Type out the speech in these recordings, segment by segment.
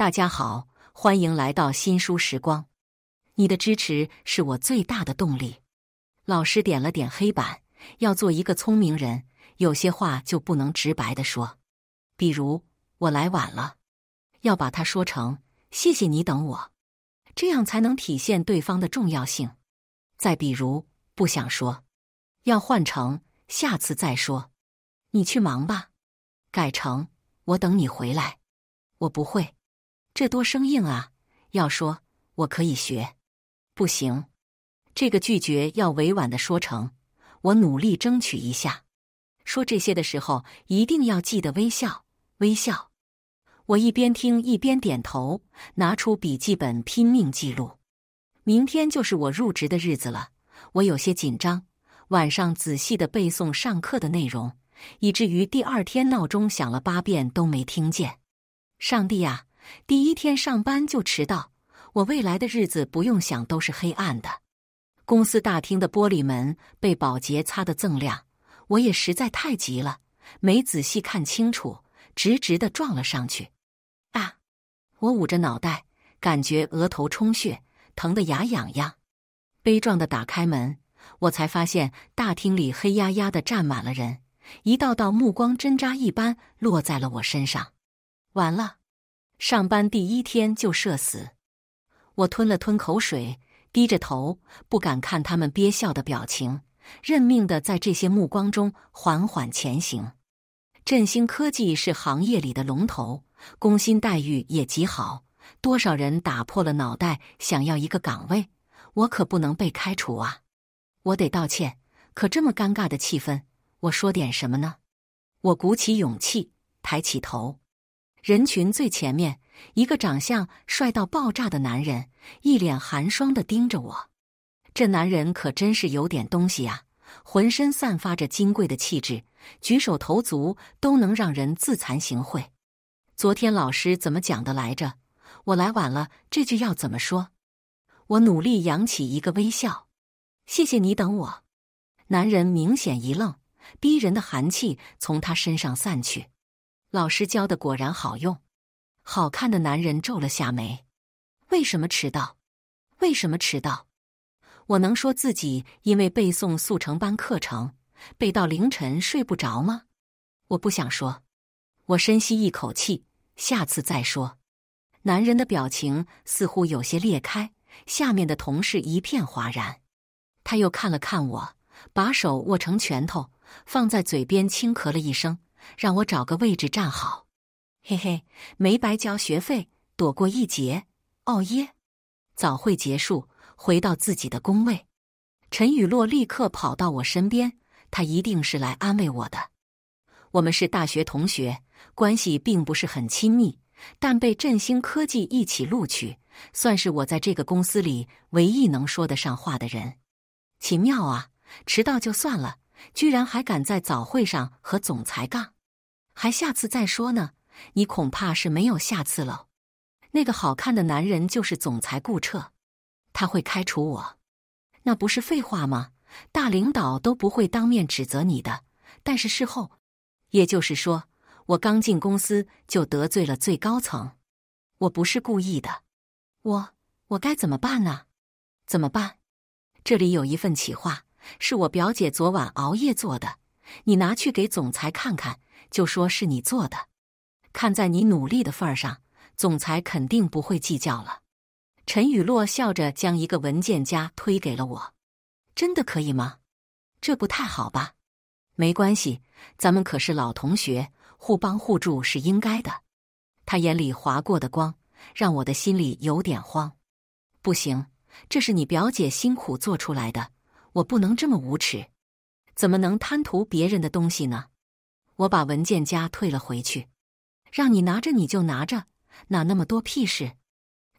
大家好，欢迎来到新书时光。你的支持是我最大的动力。老师点了点黑板，要做一个聪明人，有些话就不能直白的说。比如我来晚了，要把他说成谢谢你等我，这样才能体现对方的重要性。再比如不想说，要换成下次再说。你去忙吧，改成我等你回来。我不会。这多生硬啊！要说我可以学，不行，这个拒绝要委婉的说成我努力争取一下。说这些的时候一定要记得微笑，微笑。我一边听一边点头，拿出笔记本拼命记录。明天就是我入职的日子了，我有些紧张。晚上仔细的背诵上课的内容，以至于第二天闹钟响了八遍都没听见。上帝啊！第一天上班就迟到，我未来的日子不用想都是黑暗的。公司大厅的玻璃门被保洁擦得锃亮，我也实在太急了，没仔细看清楚，直直的撞了上去。啊！我捂着脑袋，感觉额头充血，疼得牙痒痒。悲壮地打开门，我才发现大厅里黑压压的站满了人，一道道目光针扎一般落在了我身上。完了。上班第一天就社死，我吞了吞口水，低着头不敢看他们憋笑的表情，认命的在这些目光中缓缓前行。振兴科技是行业里的龙头，工薪待遇也极好，多少人打破了脑袋想要一个岗位。我可不能被开除啊！我得道歉，可这么尴尬的气氛，我说点什么呢？我鼓起勇气抬起头。人群最前面，一个长相帅到爆炸的男人，一脸寒霜的盯着我。这男人可真是有点东西呀，浑身散发着金贵的气质，举手投足都能让人自惭形秽。昨天老师怎么讲的来着？我来晚了，这句要怎么说？我努力扬起一个微笑，谢谢你等我。男人明显一愣，逼人的寒气从他身上散去。老师教的果然好用，好看的男人皱了下眉。为什么迟到？为什么迟到？我能说自己因为背诵速成班课程背到凌晨睡不着吗？我不想说。我深吸一口气，下次再说。男人的表情似乎有些裂开，下面的同事一片哗然。他又看了看我，把手握成拳头放在嘴边，轻咳了一声。让我找个位置站好，嘿嘿，没白交学费，躲过一劫，哦耶！早会结束，回到自己的工位，陈雨洛立刻跑到我身边，他一定是来安慰我的。我们是大学同学，关系并不是很亲密，但被振兴科技一起录取，算是我在这个公司里唯一能说得上话的人。奇妙啊，迟到就算了。居然还敢在早会上和总裁杠，还下次再说呢？你恐怕是没有下次了。那个好看的男人就是总裁顾彻，他会开除我？那不是废话吗？大领导都不会当面指责你的，但是事后，也就是说，我刚进公司就得罪了最高层，我不是故意的，我我该怎么办呢？怎么办？这里有一份企划。是我表姐昨晚熬夜做的，你拿去给总裁看看，就说是你做的。看在你努力的份儿上，总裁肯定不会计较了。陈雨洛笑着将一个文件夹推给了我：“真的可以吗？这不太好吧？”“没关系，咱们可是老同学，互帮互助是应该的。”他眼里划过的光，让我的心里有点慌。不行，这是你表姐辛苦做出来的。我不能这么无耻，怎么能贪图别人的东西呢？我把文件夹退了回去，让你拿着你就拿着，哪那么多屁事？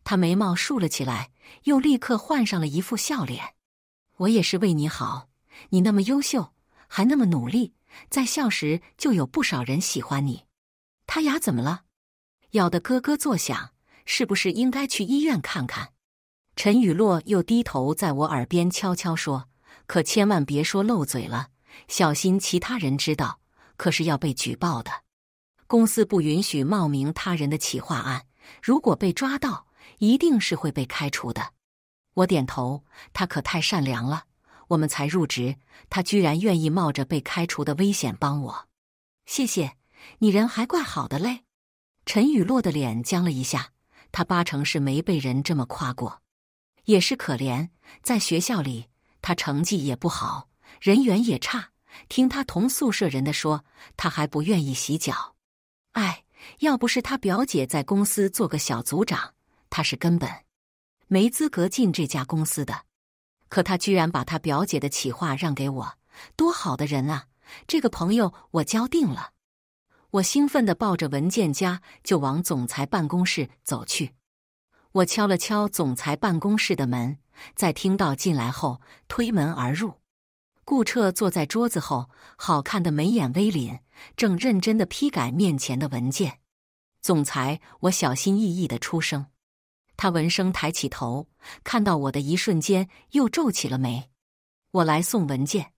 他眉毛竖了起来，又立刻换上了一副笑脸。我也是为你好，你那么优秀，还那么努力，在校时就有不少人喜欢你。他牙怎么了？咬得咯咯作响，是不是应该去医院看看？陈雨洛又低头在我耳边悄悄说。可千万别说漏嘴了，小心其他人知道，可是要被举报的。公司不允许冒名他人的企划案，如果被抓到，一定是会被开除的。我点头，他可太善良了。我们才入职，他居然愿意冒着被开除的危险帮我。谢谢，你人还怪好的嘞。陈雨洛的脸僵了一下，他八成是没被人这么夸过，也是可怜，在学校里。他成绩也不好，人缘也差。听他同宿舍人的说，他还不愿意洗脚。哎，要不是他表姐在公司做个小组长，他是根本没资格进这家公司的。可他居然把他表姐的企划让给我，多好的人啊！这个朋友我交定了。我兴奋的抱着文件夹就往总裁办公室走去。我敲了敲总裁办公室的门。在听到进来后，推门而入。顾彻坐在桌子后，好看的眉眼微敛，正认真的批改面前的文件。总裁，我小心翼翼的出声。他闻声抬起头，看到我的一瞬间，又皱起了眉。我来送文件。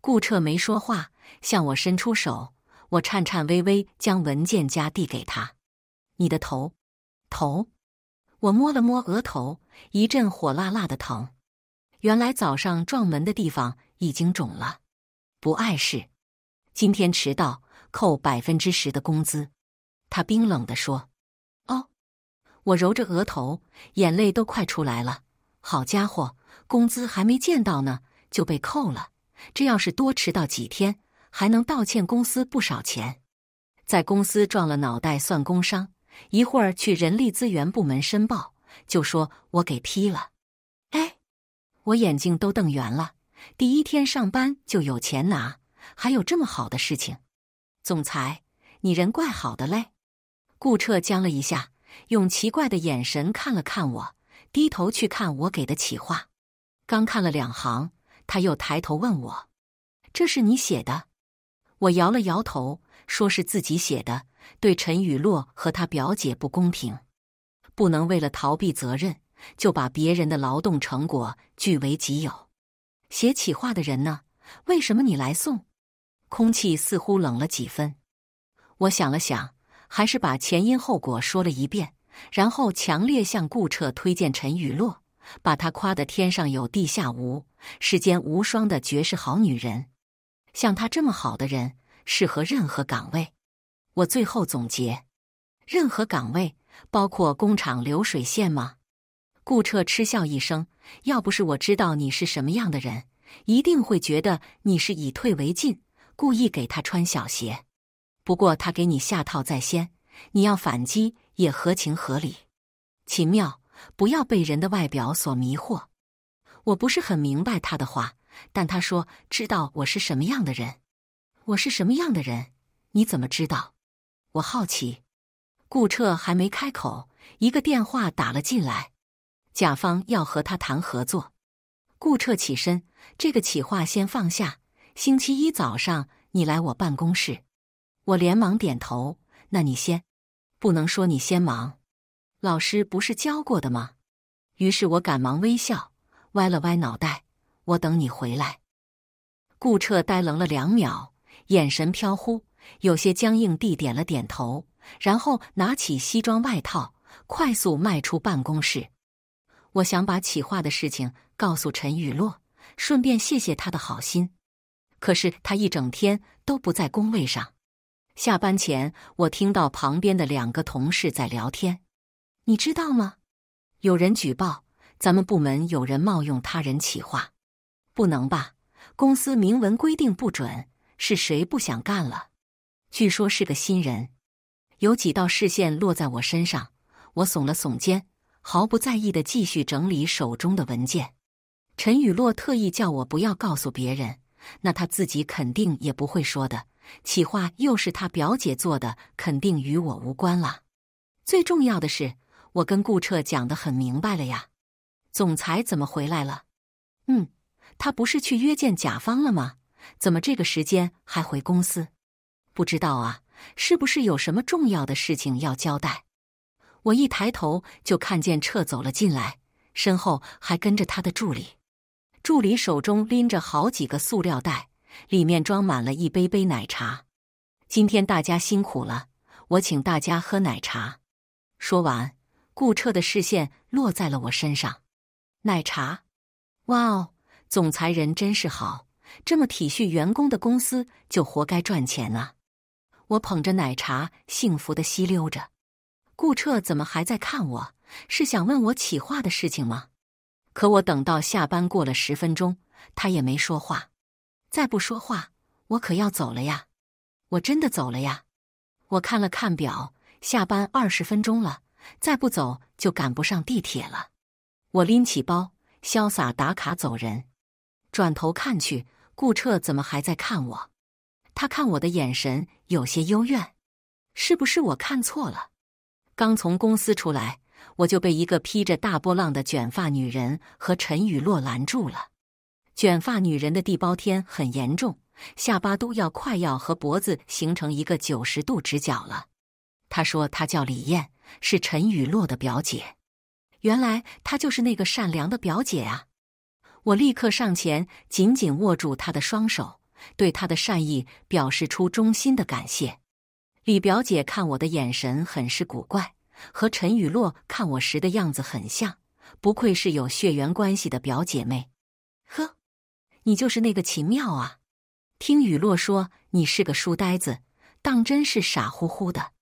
顾彻没说话，向我伸出手。我颤颤巍巍将文件夹递给他。你的头，头。我摸了摸额头。一阵火辣辣的疼，原来早上撞门的地方已经肿了，不碍事。今天迟到扣百分之十的工资，他冰冷的说：“哦。”我揉着额头，眼泪都快出来了。好家伙，工资还没见到呢就被扣了。这要是多迟到几天，还能倒欠公司不少钱。在公司撞了脑袋算工伤，一会儿去人力资源部门申报。就说我给批了，哎，我眼睛都瞪圆了。第一天上班就有钱拿，还有这么好的事情，总裁，你人怪好的嘞。顾彻僵了一下，用奇怪的眼神看了看我，低头去看我给的企划，刚看了两行，他又抬头问我：“这是你写的？”我摇了摇头，说是自己写的，对陈雨洛和他表姐不公平。不能为了逃避责任就把别人的劳动成果据为己有。写企划的人呢？为什么你来送？空气似乎冷了几分。我想了想，还是把前因后果说了一遍，然后强烈向顾彻推荐陈雨洛，把她夸得天上有地下无，世间无双的绝世好女人。像她这么好的人，适合任何岗位。我最后总结：任何岗位。包括工厂流水线吗？顾彻嗤笑一声：“要不是我知道你是什么样的人，一定会觉得你是以退为进，故意给他穿小鞋。不过他给你下套在先，你要反击也合情合理。”秦妙，不要被人的外表所迷惑。我不是很明白他的话，但他说知道我是什么样的人。我是什么样的人？你怎么知道？我好奇。顾彻还没开口，一个电话打了进来，甲方要和他谈合作。顾彻起身，这个企划先放下，星期一早上你来我办公室。我连忙点头，那你先，不能说你先忙，老师不是教过的吗？于是我赶忙微笑，歪了歪脑袋，我等你回来。顾彻呆愣了两秒，眼神飘忽，有些僵硬地点了点头。然后拿起西装外套，快速迈出办公室。我想把企划的事情告诉陈雨洛，顺便谢谢他的好心。可是他一整天都不在工位上。下班前，我听到旁边的两个同事在聊天。你知道吗？有人举报咱们部门有人冒用他人企划。不能吧？公司明文规定不准。是谁不想干了？据说是个新人。有几道视线落在我身上，我耸了耸肩，毫不在意的继续整理手中的文件。陈雨洛特意叫我不要告诉别人，那他自己肯定也不会说的。企划又是他表姐做的，肯定与我无关了。最重要的是，我跟顾彻讲的很明白了呀。总裁怎么回来了？嗯，他不是去约见甲方了吗？怎么这个时间还回公司？不知道啊。是不是有什么重要的事情要交代？我一抬头就看见撤走了进来，身后还跟着他的助理。助理手中拎着好几个塑料袋，里面装满了一杯杯奶茶。今天大家辛苦了，我请大家喝奶茶。说完，顾彻的视线落在了我身上。奶茶，哇哦，总裁人真是好，这么体恤员工的公司就活该赚钱啊！我捧着奶茶，幸福的吸溜着。顾彻怎么还在看我？是想问我企划的事情吗？可我等到下班过了十分钟，他也没说话。再不说话，我可要走了呀！我真的走了呀！我看了看表，下班二十分钟了，再不走就赶不上地铁了。我拎起包，潇洒打卡走人。转头看去，顾彻怎么还在看我？他看我的眼神有些幽怨，是不是我看错了？刚从公司出来，我就被一个披着大波浪的卷发女人和陈雨洛拦住了。卷发女人的地包天很严重，下巴都要快要和脖子形成一个九十度直角了。她说：“她叫李艳，是陈雨洛的表姐。”原来她就是那个善良的表姐啊！我立刻上前，紧紧握住她的双手。对他的善意表示出衷心的感谢。李表姐看我的眼神很是古怪，和陈雨洛看我时的样子很像，不愧是有血缘关系的表姐妹。呵，你就是那个秦妙啊？听雨洛说你是个书呆子，当真是傻乎乎的。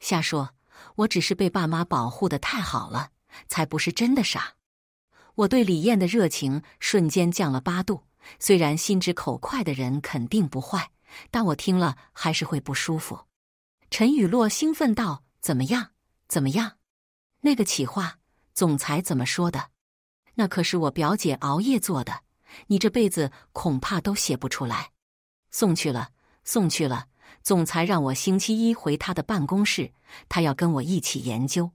瞎说，我只是被爸妈保护的太好了，才不是真的傻。我对李艳的热情瞬间降了八度。虽然心直口快的人肯定不坏，但我听了还是会不舒服。陈雨洛兴奋道：“怎么样？怎么样？那个企划总裁怎么说的？那可是我表姐熬夜做的，你这辈子恐怕都写不出来。”送去了，送去了。总裁让我星期一回他的办公室，他要跟我一起研究。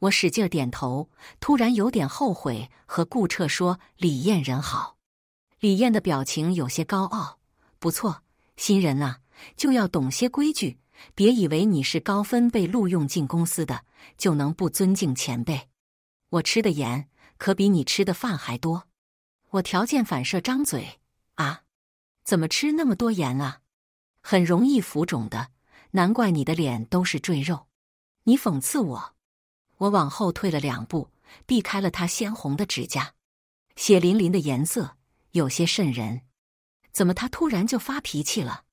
我使劲点头，突然有点后悔和顾彻说李艳人好。李艳的表情有些高傲。不错，新人啊，就要懂些规矩。别以为你是高分被录用进公司的就能不尊敬前辈。我吃的盐可比你吃的饭还多。我条件反射张嘴啊，怎么吃那么多盐啊？很容易浮肿的，难怪你的脸都是赘肉。你讽刺我，我往后退了两步，避开了他鲜红的指甲，血淋淋的颜色。有些瘆人，怎么他突然就发脾气了？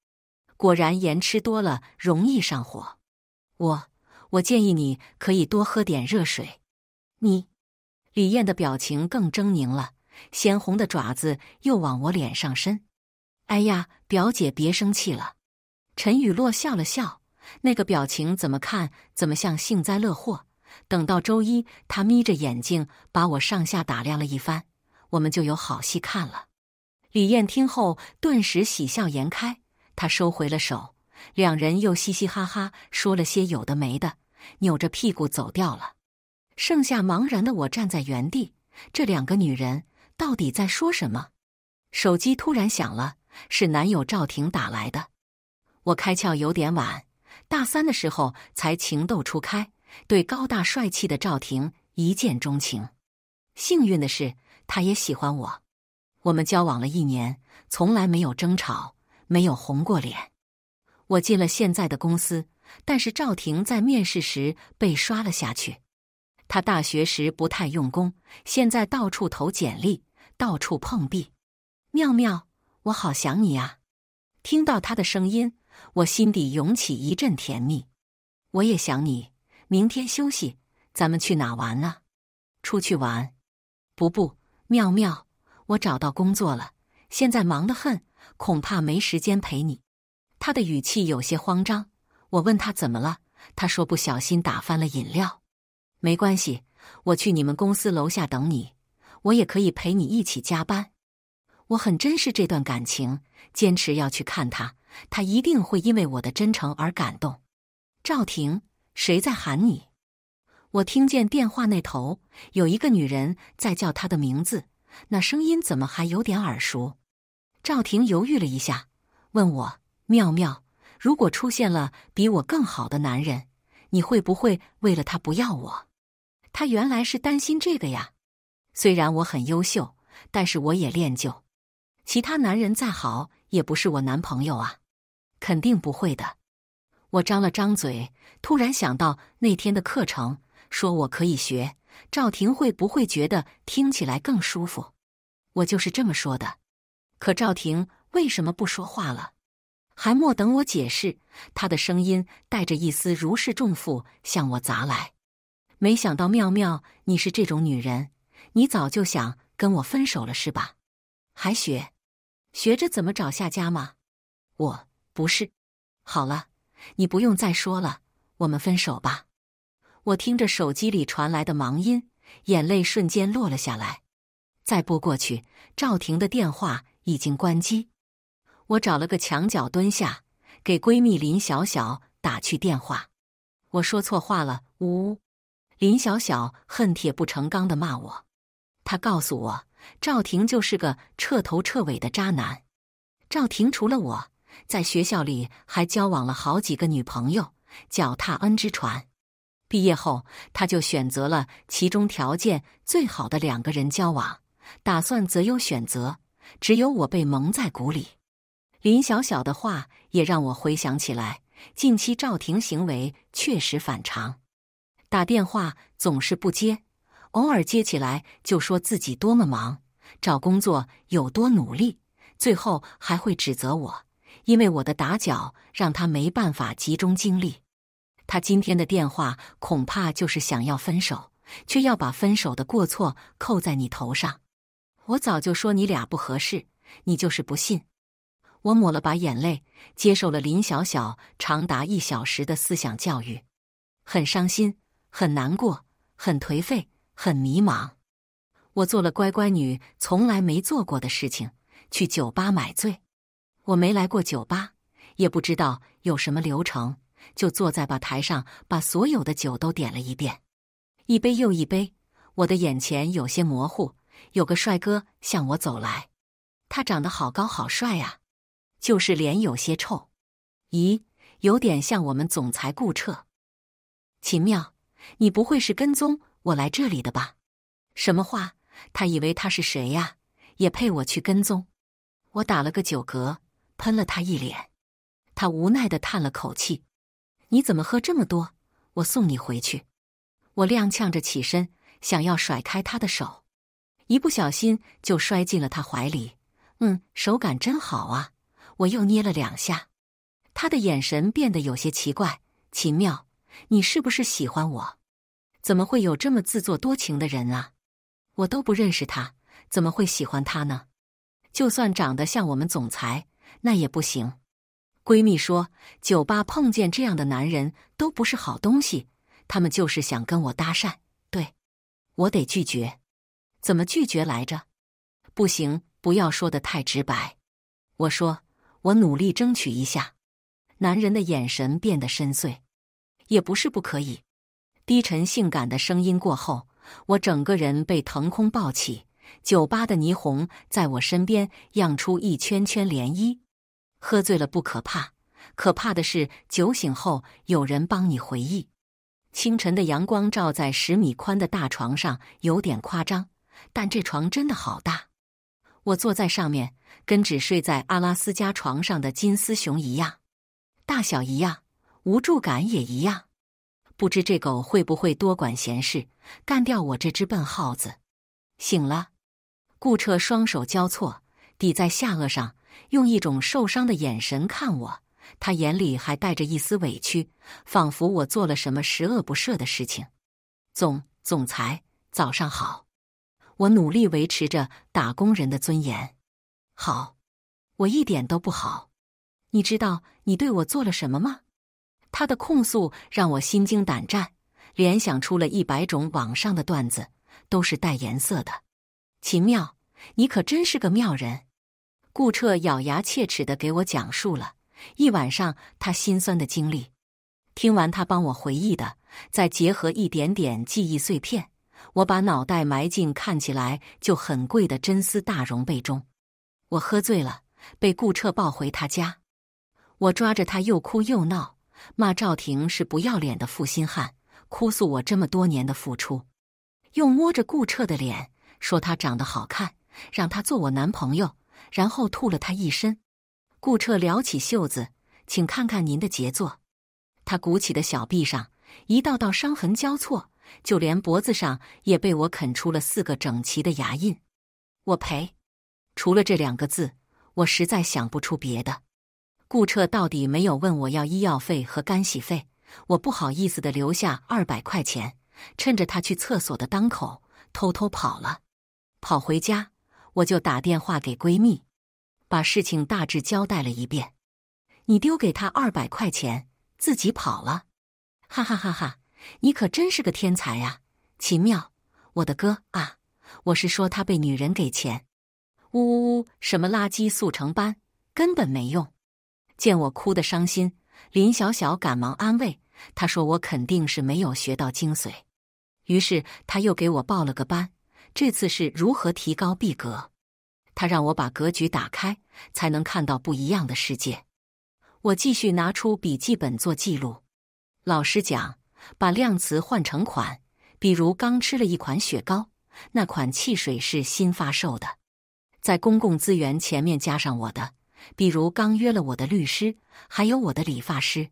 果然盐吃多了容易上火，我我建议你可以多喝点热水。你，李艳的表情更狰狞了，鲜红的爪子又往我脸上伸。哎呀，表姐别生气了。陈雨洛笑了笑，那个表情怎么看怎么像幸灾乐祸。等到周一，他眯着眼睛把我上下打量了一番，我们就有好戏看了。李艳听后，顿时喜笑颜开，她收回了手，两人又嘻嘻哈哈说了些有的没的，扭着屁股走掉了。剩下茫然的我站在原地，这两个女人到底在说什么？手机突然响了，是男友赵婷打来的。我开窍有点晚，大三的时候才情窦初开，对高大帅气的赵婷一见钟情。幸运的是，他也喜欢我。我们交往了一年，从来没有争吵，没有红过脸。我进了现在的公司，但是赵婷在面试时被刷了下去。他大学时不太用功，现在到处投简历，到处碰壁。妙妙，我好想你啊！听到他的声音，我心底涌起一阵甜蜜。我也想你。明天休息，咱们去哪玩啊？出去玩？不不，妙妙。我找到工作了，现在忙得很，恐怕没时间陪你。他的语气有些慌张。我问他怎么了，他说不小心打翻了饮料。没关系，我去你们公司楼下等你，我也可以陪你一起加班。我很珍视这段感情，坚持要去看他，他一定会因为我的真诚而感动。赵婷，谁在喊你？我听见电话那头有一个女人在叫他的名字。那声音怎么还有点耳熟？赵婷犹豫了一下，问我：“妙妙，如果出现了比我更好的男人，你会不会为了他不要我？”他原来是担心这个呀。虽然我很优秀，但是我也练就，其他男人再好也不是我男朋友啊，肯定不会的。我张了张嘴，突然想到那天的课程，说我可以学。赵婷会不会觉得听起来更舒服？我就是这么说的。可赵婷为什么不说话了？还莫等我解释，她的声音带着一丝如释重负，向我砸来。没想到妙妙，你是这种女人，你早就想跟我分手了是吧？还学学着怎么找下家吗？我不是。好了，你不用再说了，我们分手吧。我听着手机里传来的忙音，眼泪瞬间落了下来。再拨过去，赵婷的电话已经关机。我找了个墙角蹲下，给闺蜜林小小打去电话。我说错话了，呜！林小小恨铁不成钢的骂我。她告诉我，赵婷就是个彻头彻尾的渣男。赵婷除了我在学校里，还交往了好几个女朋友，脚踏 n 只船。毕业后，他就选择了其中条件最好的两个人交往，打算择优选择。只有我被蒙在鼓里。林小小的话也让我回想起来，近期赵婷行为确实反常，打电话总是不接，偶尔接起来就说自己多么忙，找工作有多努力，最后还会指责我，因为我的打搅让他没办法集中精力。他今天的电话恐怕就是想要分手，却要把分手的过错扣在你头上。我早就说你俩不合适，你就是不信。我抹了把眼泪，接受了林小小长达一小时的思想教育，很伤心，很难过，很颓废，很迷茫。我做了乖乖女从来没做过的事情，去酒吧买醉。我没来过酒吧，也不知道有什么流程。就坐在吧台上，把所有的酒都点了一遍，一杯又一杯。我的眼前有些模糊。有个帅哥向我走来，他长得好高好帅啊，就是脸有些臭。咦，有点像我们总裁顾彻。秦妙，你不会是跟踪我来这里的吧？什么话？他以为他是谁呀？也配我去跟踪？我打了个酒嗝，喷了他一脸。他无奈地叹了口气。你怎么喝这么多？我送你回去。我踉跄着起身，想要甩开他的手，一不小心就摔进了他怀里。嗯，手感真好啊！我又捏了两下，他的眼神变得有些奇怪奇妙。你是不是喜欢我？怎么会有这么自作多情的人啊？我都不认识他，怎么会喜欢他呢？就算长得像我们总裁，那也不行。闺蜜说：“酒吧碰见这样的男人，都不是好东西。他们就是想跟我搭讪，对我得拒绝。怎么拒绝来着？不行，不要说的太直白。我说我努力争取一下。男人的眼神变得深邃，也不是不可以。低沉性感的声音过后，我整个人被腾空抱起，酒吧的霓虹在我身边漾出一圈圈涟漪。”喝醉了不可怕，可怕的是酒醒后有人帮你回忆。清晨的阳光照在十米宽的大床上，有点夸张，但这床真的好大。我坐在上面，跟只睡在阿拉斯加床上的金丝熊一样，大小一样，无助感也一样。不知这狗会不会多管闲事，干掉我这只笨耗子？醒了，顾彻双手交错抵在下颚上。用一种受伤的眼神看我，他眼里还带着一丝委屈，仿佛我做了什么十恶不赦的事情。总总裁，早上好。我努力维持着打工人的尊严。好，我一点都不好。你知道你对我做了什么吗？他的控诉让我心惊胆战，联想出了一百种网上的段子，都是带颜色的。秦妙，你可真是个妙人。顾彻咬牙切齿的给我讲述了一晚上他心酸的经历。听完他帮我回忆的，再结合一点点记忆碎片，我把脑袋埋进看起来就很贵的真丝大绒被中。我喝醉了，被顾彻抱回他家。我抓着他又哭又闹，骂赵婷是不要脸的负心汉，哭诉我这么多年的付出，又摸着顾彻的脸说他长得好看，让他做我男朋友。然后吐了他一身，顾彻撩起袖子，请看看您的杰作。他鼓起的小臂上一道道伤痕交错，就连脖子上也被我啃出了四个整齐的牙印。我赔，除了这两个字，我实在想不出别的。顾彻到底没有问我要医药费和干洗费，我不好意思的留下二百块钱，趁着他去厕所的当口偷偷跑了。跑回家，我就打电话给闺蜜。把事情大致交代了一遍，你丢给他二百块钱，自己跑了，哈哈哈哈！你可真是个天才啊，奇妙，我的哥啊！我是说他被女人给钱，呜呜呜！什么垃圾速成班，根本没用。见我哭得伤心，林小小赶忙安慰他说：“我肯定是没有学到精髓。”于是他又给我报了个班，这次是如何提高逼格。他让我把格局打开，才能看到不一样的世界。我继续拿出笔记本做记录。老师讲，把量词换成款，比如刚吃了一款雪糕，那款汽水是新发售的。在公共资源前面加上我的，比如刚约了我的律师，还有我的理发师。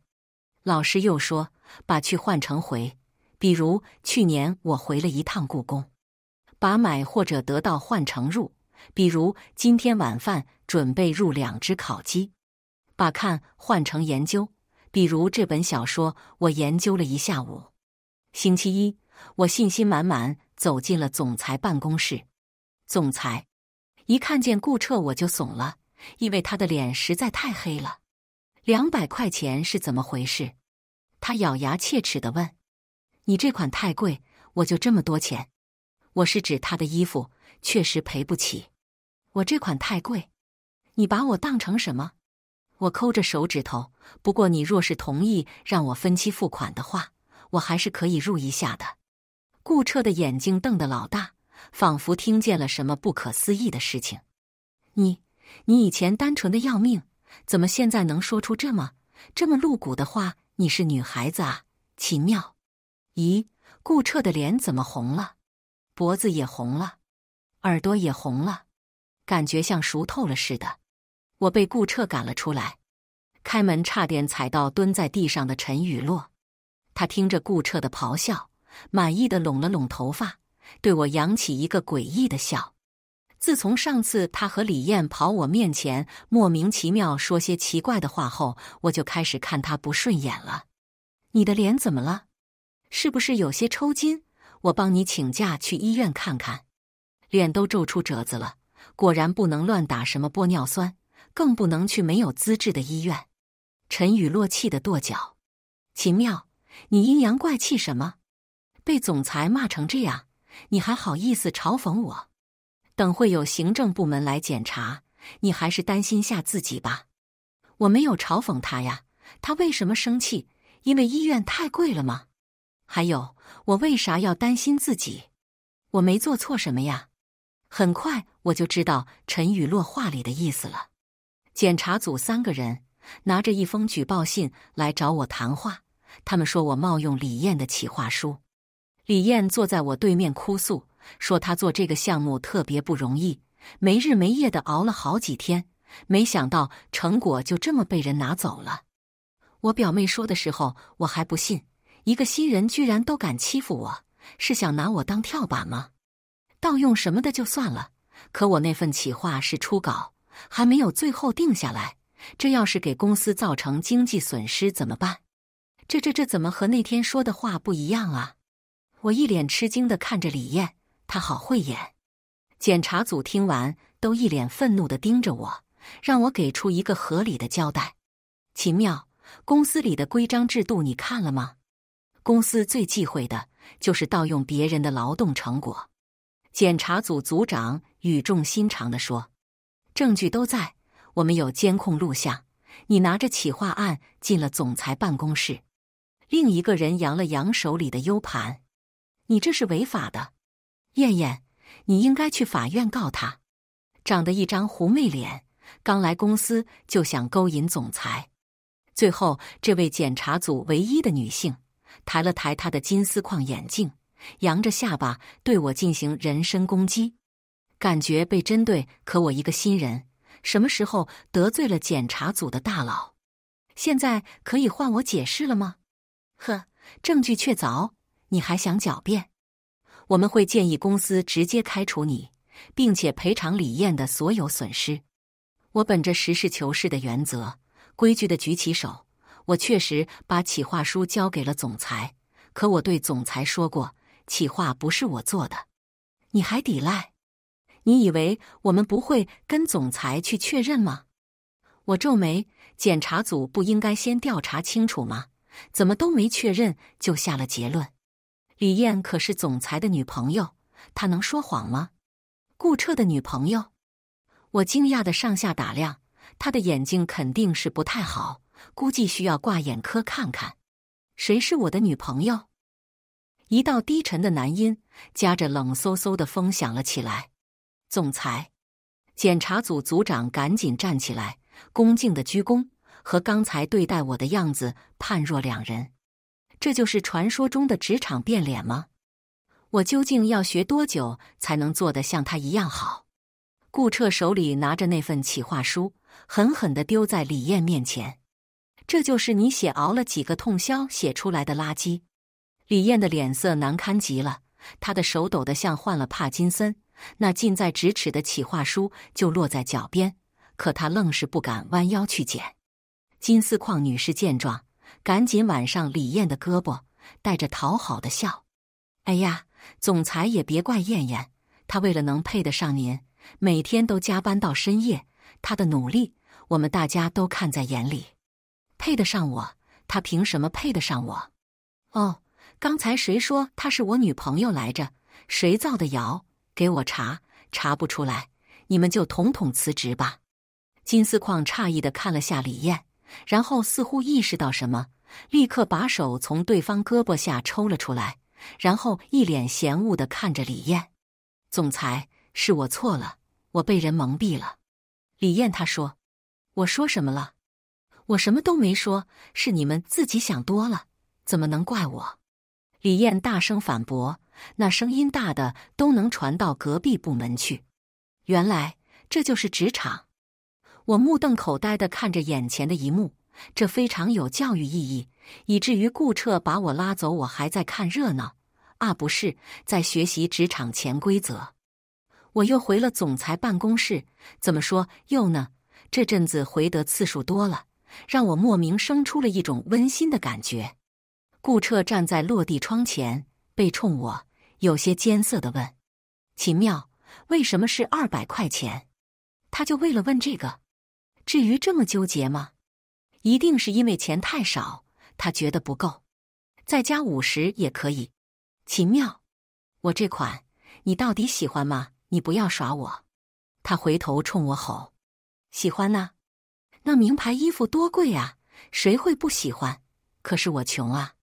老师又说，把去换成回，比如去年我回了一趟故宫。把买或者得到换成入。比如今天晚饭准备入两只烤鸡，把“看”换成“研究”。比如这本小说，我研究了一下午。星期一，我信心满满走进了总裁办公室。总裁一看见顾彻，我就怂了，因为他的脸实在太黑了。两百块钱是怎么回事？他咬牙切齿的问：“你这款太贵，我就这么多钱。”我是指他的衣服，确实赔不起。我这款太贵，你把我当成什么？我抠着手指头。不过你若是同意让我分期付款的话，我还是可以入一下的。顾彻的眼睛瞪得老大，仿佛听见了什么不可思议的事情。你，你以前单纯的要命，怎么现在能说出这么这么露骨的话？你是女孩子啊，奇妙！咦，顾彻的脸怎么红了？脖子也红了，耳朵也红了。感觉像熟透了似的，我被顾彻赶了出来。开门差点踩到蹲在地上的陈雨洛。他听着顾彻的咆哮，满意的拢了拢头发，对我扬起一个诡异的笑。自从上次他和李艳跑我面前莫名其妙说些奇怪的话后，我就开始看他不顺眼了。你的脸怎么了？是不是有些抽筋？我帮你请假去医院看看。脸都皱出褶子了。果然不能乱打什么玻尿酸，更不能去没有资质的医院。陈雨洛气得跺脚：“秦妙，你阴阳怪气什么？被总裁骂成这样，你还好意思嘲讽我？等会有行政部门来检查，你还是担心下自己吧。我没有嘲讽他呀，他为什么生气？因为医院太贵了吗？还有，我为啥要担心自己？我没做错什么呀。”很快我就知道陈雨洛话里的意思了。检查组三个人拿着一封举报信来找我谈话，他们说我冒用李艳的企划书。李艳坐在我对面哭诉，说她做这个项目特别不容易，没日没夜的熬了好几天，没想到成果就这么被人拿走了。我表妹说的时候，我还不信，一个新人居然都敢欺负我，是想拿我当跳板吗？盗用什么的就算了，可我那份企划是初稿，还没有最后定下来。这要是给公司造成经济损失怎么办？这这这怎么和那天说的话不一样啊？我一脸吃惊的看着李艳，她好慧眼。检查组听完都一脸愤怒的盯着我，让我给出一个合理的交代。秦妙，公司里的规章制度你看了吗？公司最忌讳的就是盗用别人的劳动成果。检查组组长语重心长地说：“证据都在，我们有监控录像。你拿着企划案进了总裁办公室。”另一个人扬了扬手里的 U 盘：“你这是违法的，燕燕，你应该去法院告他。长得一张狐媚脸，刚来公司就想勾引总裁。最后，这位检查组唯一的女性抬了抬她的金丝框眼镜。”扬着下巴对我进行人身攻击，感觉被针对。可我一个新人，什么时候得罪了检查组的大佬？现在可以换我解释了吗？呵，证据确凿，你还想狡辩？我们会建议公司直接开除你，并且赔偿李艳的所有损失。我本着实事求是的原则，规矩的举起手。我确实把企划书交给了总裁，可我对总裁说过。企划不是我做的，你还抵赖？你以为我们不会跟总裁去确认吗？我皱眉，检查组不应该先调查清楚吗？怎么都没确认就下了结论？李艳可是总裁的女朋友，她能说谎吗？顾彻的女朋友？我惊讶的上下打量，他的眼睛肯定是不太好，估计需要挂眼科看看。谁是我的女朋友？一道低沉的男音夹着冷飕飕的风响了起来。总裁，检查组组长赶紧站起来，恭敬的鞠躬，和刚才对待我的样子判若两人。这就是传说中的职场变脸吗？我究竟要学多久才能做的像他一样好？顾彻手里拿着那份企划书，狠狠的丢在李艳面前。这就是你写熬了几个通宵写出来的垃圾？李艳的脸色难堪极了，她的手抖得像患了帕金森，那近在咫尺的企划书就落在脚边，可她愣是不敢弯腰去捡。金丝框女士见状，赶紧挽上李艳的胳膊，带着讨好的笑：“哎呀，总裁也别怪艳艳，她为了能配得上您，每天都加班到深夜。她的努力，我们大家都看在眼里。配得上我？她凭什么配得上我？哦。”刚才谁说她是我女朋友来着？谁造的谣？给我查，查不出来，你们就统统辞职吧！金丝框诧异的看了下李艳，然后似乎意识到什么，立刻把手从对方胳膊下抽了出来，然后一脸嫌恶的看着李艳：“总裁，是我错了，我被人蒙蔽了。”李艳他说：“我说什么了？我什么都没说，是你们自己想多了，怎么能怪我？”李艳大声反驳，那声音大的都能传到隔壁部门去。原来这就是职场，我目瞪口呆的看着眼前的一幕，这非常有教育意义，以至于顾彻把我拉走，我还在看热闹啊，不是在学习职场潜规则。我又回了总裁办公室，怎么说又呢？这阵子回的次数多了，让我莫名生出了一种温馨的感觉。顾彻站在落地窗前，背冲我，有些艰涩的问：“秦妙，为什么是二百块钱？”他就为了问这个，至于这么纠结吗？一定是因为钱太少，他觉得不够。再加五十也可以。秦妙，我这款你到底喜欢吗？你不要耍我！他回头冲我吼：“喜欢呐！那名牌衣服多贵啊，谁会不喜欢？可是我穷啊！”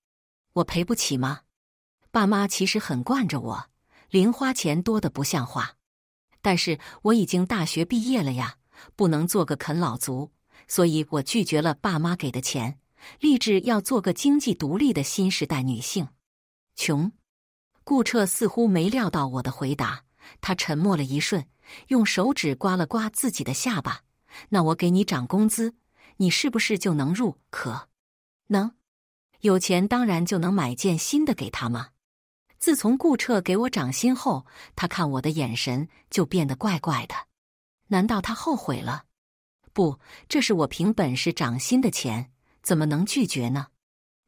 我赔不起吗？爸妈其实很惯着我，零花钱多的不像话。但是我已经大学毕业了呀，不能做个啃老族，所以我拒绝了爸妈给的钱，立志要做个经济独立的新时代女性。穷，顾彻似乎没料到我的回答，他沉默了一瞬，用手指刮了刮自己的下巴。那我给你涨工资，你是不是就能入？可能。有钱当然就能买件新的给他嘛。自从顾彻给我涨薪后，他看我的眼神就变得怪怪的。难道他后悔了？不，这是我凭本事涨薪的钱，怎么能拒绝呢？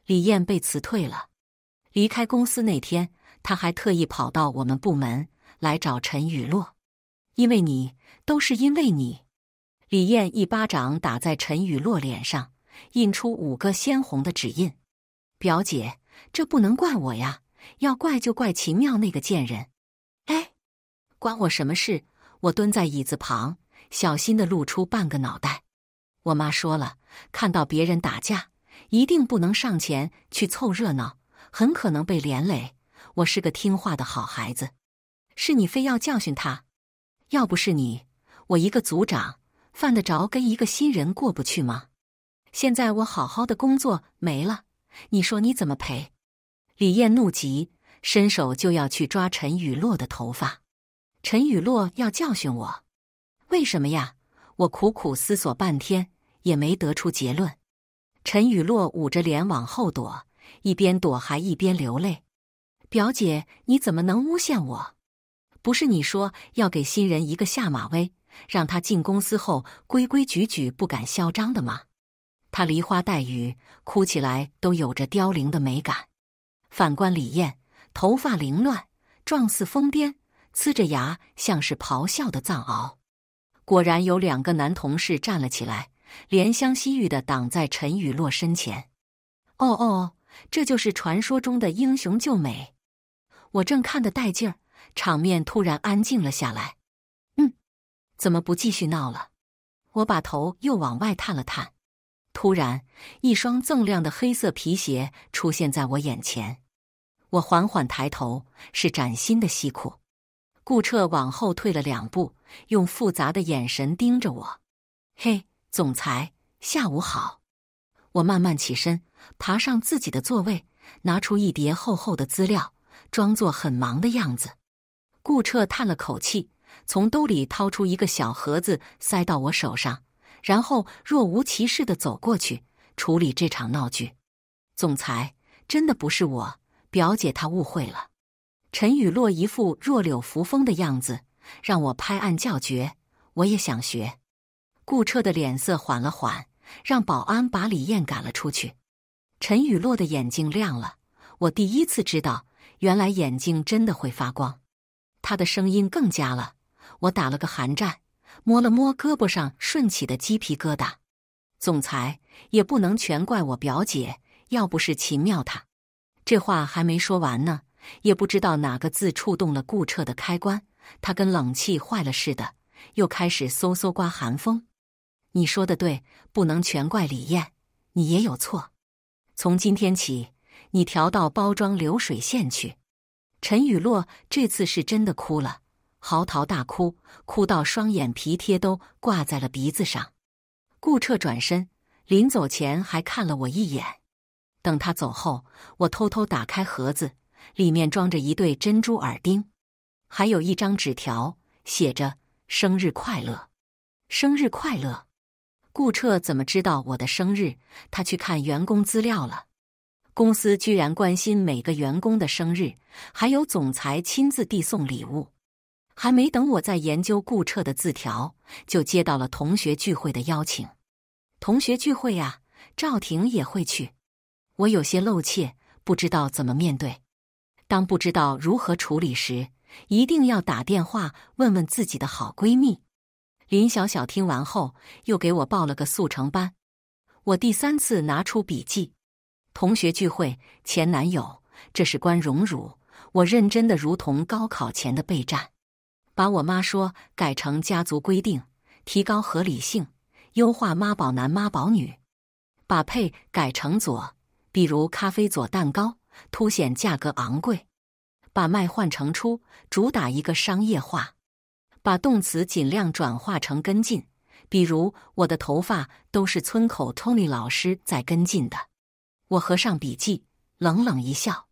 李艳被辞退了，离开公司那天，他还特意跑到我们部门来找陈雨洛，因为你都是因为你。李艳一巴掌打在陈雨洛脸上，印出五个鲜红的指印。表姐，这不能怪我呀，要怪就怪秦妙那个贱人。哎，关我什么事？我蹲在椅子旁，小心的露出半个脑袋。我妈说了，看到别人打架，一定不能上前去凑热闹，很可能被连累。我是个听话的好孩子，是你非要教训他。要不是你，我一个族长犯得着跟一个新人过不去吗？现在我好好的工作没了。你说你怎么赔？李艳怒极，伸手就要去抓陈雨洛的头发。陈雨洛要教训我，为什么呀？我苦苦思索半天，也没得出结论。陈雨洛捂着脸往后躲，一边躲还一边流泪。表姐，你怎么能诬陷我？不是你说要给新人一个下马威，让他进公司后规规矩矩，不敢嚣张的吗？她梨花带雨，哭起来都有着凋零的美感。反观李艳，头发凌乱，状似疯癫，呲着牙，像是咆哮的藏獒。果然有两个男同事站了起来，怜香惜玉的挡在陈雨洛身前。哦哦，这就是传说中的英雄救美！我正看得带劲儿，场面突然安静了下来。嗯，怎么不继续闹了？我把头又往外探了探。突然，一双锃亮的黑色皮鞋出现在我眼前。我缓缓抬头，是崭新的西裤。顾彻往后退了两步，用复杂的眼神盯着我。“嘿，总裁，下午好。”我慢慢起身，爬上自己的座位，拿出一叠厚厚的资料，装作很忙的样子。顾彻叹了口气，从兜里掏出一个小盒子，塞到我手上。然后若无其事地走过去处理这场闹剧。总裁真的不是我，表姐她误会了。陈雨洛一副弱柳扶风的样子，让我拍案叫绝。我也想学。顾彻的脸色缓了缓，让保安把李艳赶了出去。陈雨洛的眼睛亮了，我第一次知道，原来眼睛真的会发光。他的声音更加了，我打了个寒战。摸了摸胳膊上顺起的鸡皮疙瘩，总裁也不能全怪我表姐，要不是秦妙她。这话还没说完呢，也不知道哪个字触动了顾彻的开关，他跟冷气坏了似的，又开始嗖嗖刮寒风。你说的对，不能全怪李艳，你也有错。从今天起，你调到包装流水线去。陈雨洛这次是真的哭了。嚎啕大哭，哭到双眼皮贴都挂在了鼻子上。顾彻转身，临走前还看了我一眼。等他走后，我偷偷打开盒子，里面装着一对珍珠耳钉，还有一张纸条，写着“生日快乐，生日快乐”。顾彻怎么知道我的生日？他去看员工资料了。公司居然关心每个员工的生日，还有总裁亲自递送礼物。还没等我再研究顾彻的字条，就接到了同学聚会的邀请。同学聚会啊，赵婷也会去，我有些露怯，不知道怎么面对。当不知道如何处理时，一定要打电话问问自己的好闺蜜林小小。听完后，又给我报了个速成班。我第三次拿出笔记，同学聚会，前男友，这是关荣辱。我认真的如同高考前的备战。把我妈说改成家族规定，提高合理性，优化妈宝男妈宝女，把配改成左，比如咖啡左蛋糕，凸显价格昂贵，把卖换成出，主打一个商业化，把动词尽量转化成跟进，比如我的头发都是村口 Tony 老师在跟进的。我合上笔记，冷冷一笑：“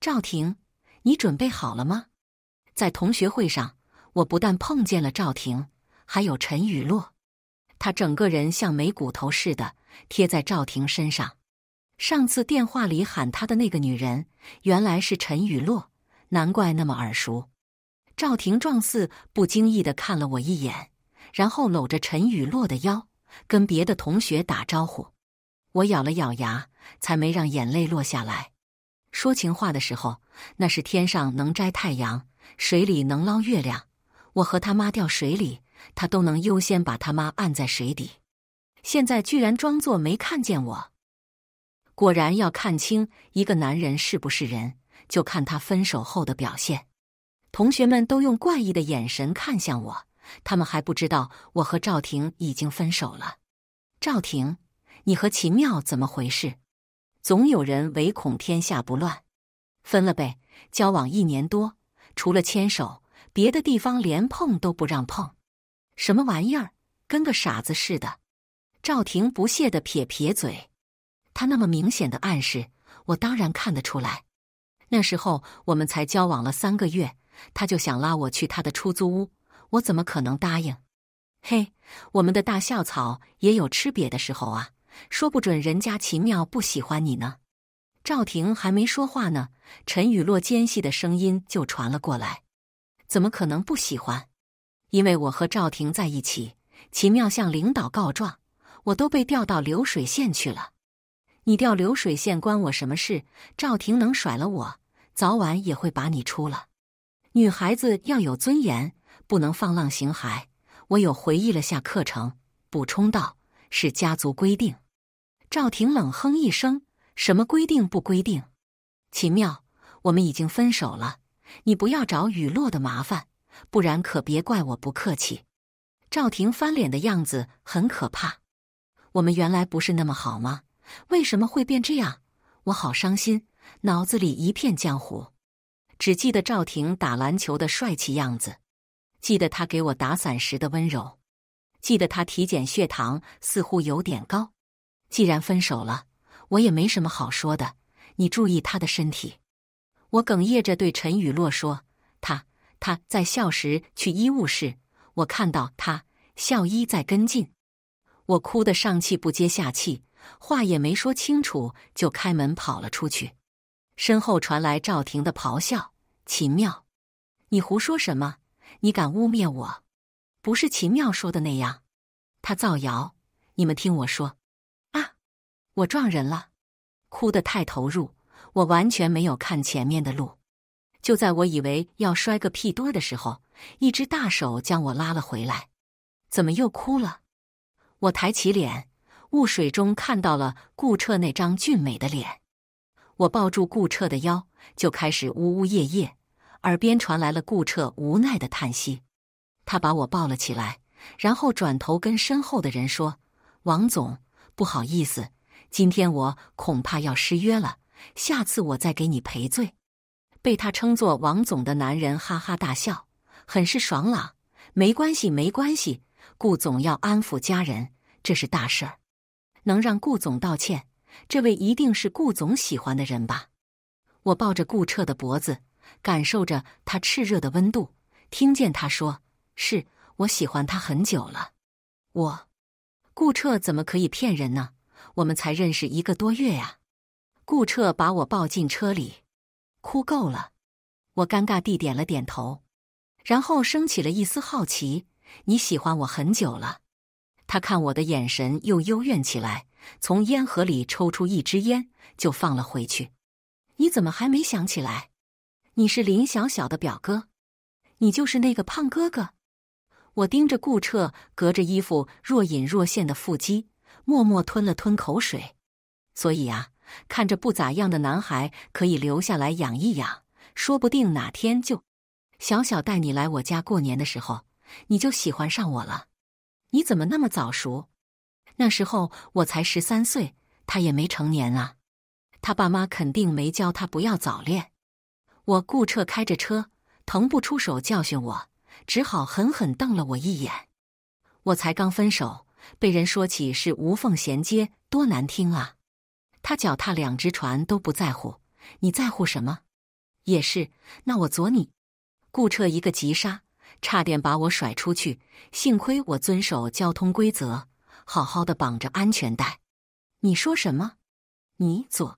赵婷，你准备好了吗？”在同学会上。我不但碰见了赵婷，还有陈雨洛，他整个人像没骨头似的贴在赵婷身上。上次电话里喊他的那个女人，原来是陈雨洛，难怪那么耳熟。赵婷状似不经意的看了我一眼，然后搂着陈雨洛的腰，跟别的同学打招呼。我咬了咬牙，才没让眼泪落下来。说情话的时候，那是天上能摘太阳，水里能捞月亮。我和他妈掉水里，他都能优先把他妈按在水底。现在居然装作没看见我，果然要看清一个男人是不是人，就看他分手后的表现。同学们都用怪异的眼神看向我，他们还不知道我和赵婷已经分手了。赵婷，你和秦妙怎么回事？总有人唯恐天下不乱，分了呗。交往一年多，除了牵手。别的地方连碰都不让碰，什么玩意儿？跟个傻子似的！赵婷不屑的撇撇嘴。他那么明显的暗示，我当然看得出来。那时候我们才交往了三个月，他就想拉我去他的出租屋，我怎么可能答应？嘿，我们的大校草也有吃瘪的时候啊！说不准人家秦妙不喜欢你呢。赵婷还没说话呢，陈雨洛尖细的声音就传了过来。怎么可能不喜欢？因为我和赵婷在一起，秦妙向领导告状，我都被调到流水线去了。你调流水线关我什么事？赵婷能甩了我，早晚也会把你出了。女孩子要有尊严，不能放浪形骸。我有回忆了下课程，补充道：“是家族规定。”赵婷冷哼一声：“什么规定不规定？”秦妙，我们已经分手了。你不要找雨落的麻烦，不然可别怪我不客气。赵婷翻脸的样子很可怕。我们原来不是那么好吗？为什么会变这样？我好伤心，脑子里一片浆糊，只记得赵婷打篮球的帅气样子，记得他给我打伞时的温柔，记得他体检血糖似乎有点高。既然分手了，我也没什么好说的。你注意他的身体。我哽咽着对陈雨洛说：“他他在校时去医务室，我看到他校医在跟进。”我哭得上气不接下气，话也没说清楚，就开门跑了出去。身后传来赵婷的咆哮：“秦妙，你胡说什么？你敢污蔑我？不是秦妙说的那样，他造谣！你们听我说，啊，我撞人了，哭得太投入。”我完全没有看前面的路，就在我以为要摔个屁墩儿的时候，一只大手将我拉了回来。怎么又哭了？我抬起脸，雾水中看到了顾彻那张俊美的脸。我抱住顾彻的腰，就开始呜呜咽咽。耳边传来了顾彻无奈的叹息。他把我抱了起来，然后转头跟身后的人说：“王总，不好意思，今天我恐怕要失约了。”下次我再给你赔罪。被他称作王总的男人哈哈大笑，很是爽朗。没关系，没关系，顾总要安抚家人，这是大事儿。能让顾总道歉，这位一定是顾总喜欢的人吧？我抱着顾彻的脖子，感受着他炽热的温度，听见他说：“是我喜欢他很久了。”我，顾彻怎么可以骗人呢？我们才认识一个多月呀。顾彻把我抱进车里，哭够了，我尴尬地点了点头，然后升起了一丝好奇。你喜欢我很久了。他看我的眼神又幽怨起来，从烟盒里抽出一支烟，就放了回去。你怎么还没想起来？你是林小小的表哥，你就是那个胖哥哥。我盯着顾彻隔着衣服若隐若现的腹肌，默默吞了吞口水。所以啊。看着不咋样的男孩可以留下来养一养，说不定哪天就小小带你来我家过年的时候，你就喜欢上我了。你怎么那么早熟？那时候我才十三岁，他也没成年啊。他爸妈肯定没教他不要早恋。我顾彻开着车腾不出手教训我，只好狠狠瞪了我一眼。我才刚分手，被人说起是无缝衔接，多难听啊！他脚踏两只船都不在乎，你在乎什么？也是，那我左你，顾彻一个急刹，差点把我甩出去，幸亏我遵守交通规则，好好的绑着安全带。你说什么？你左？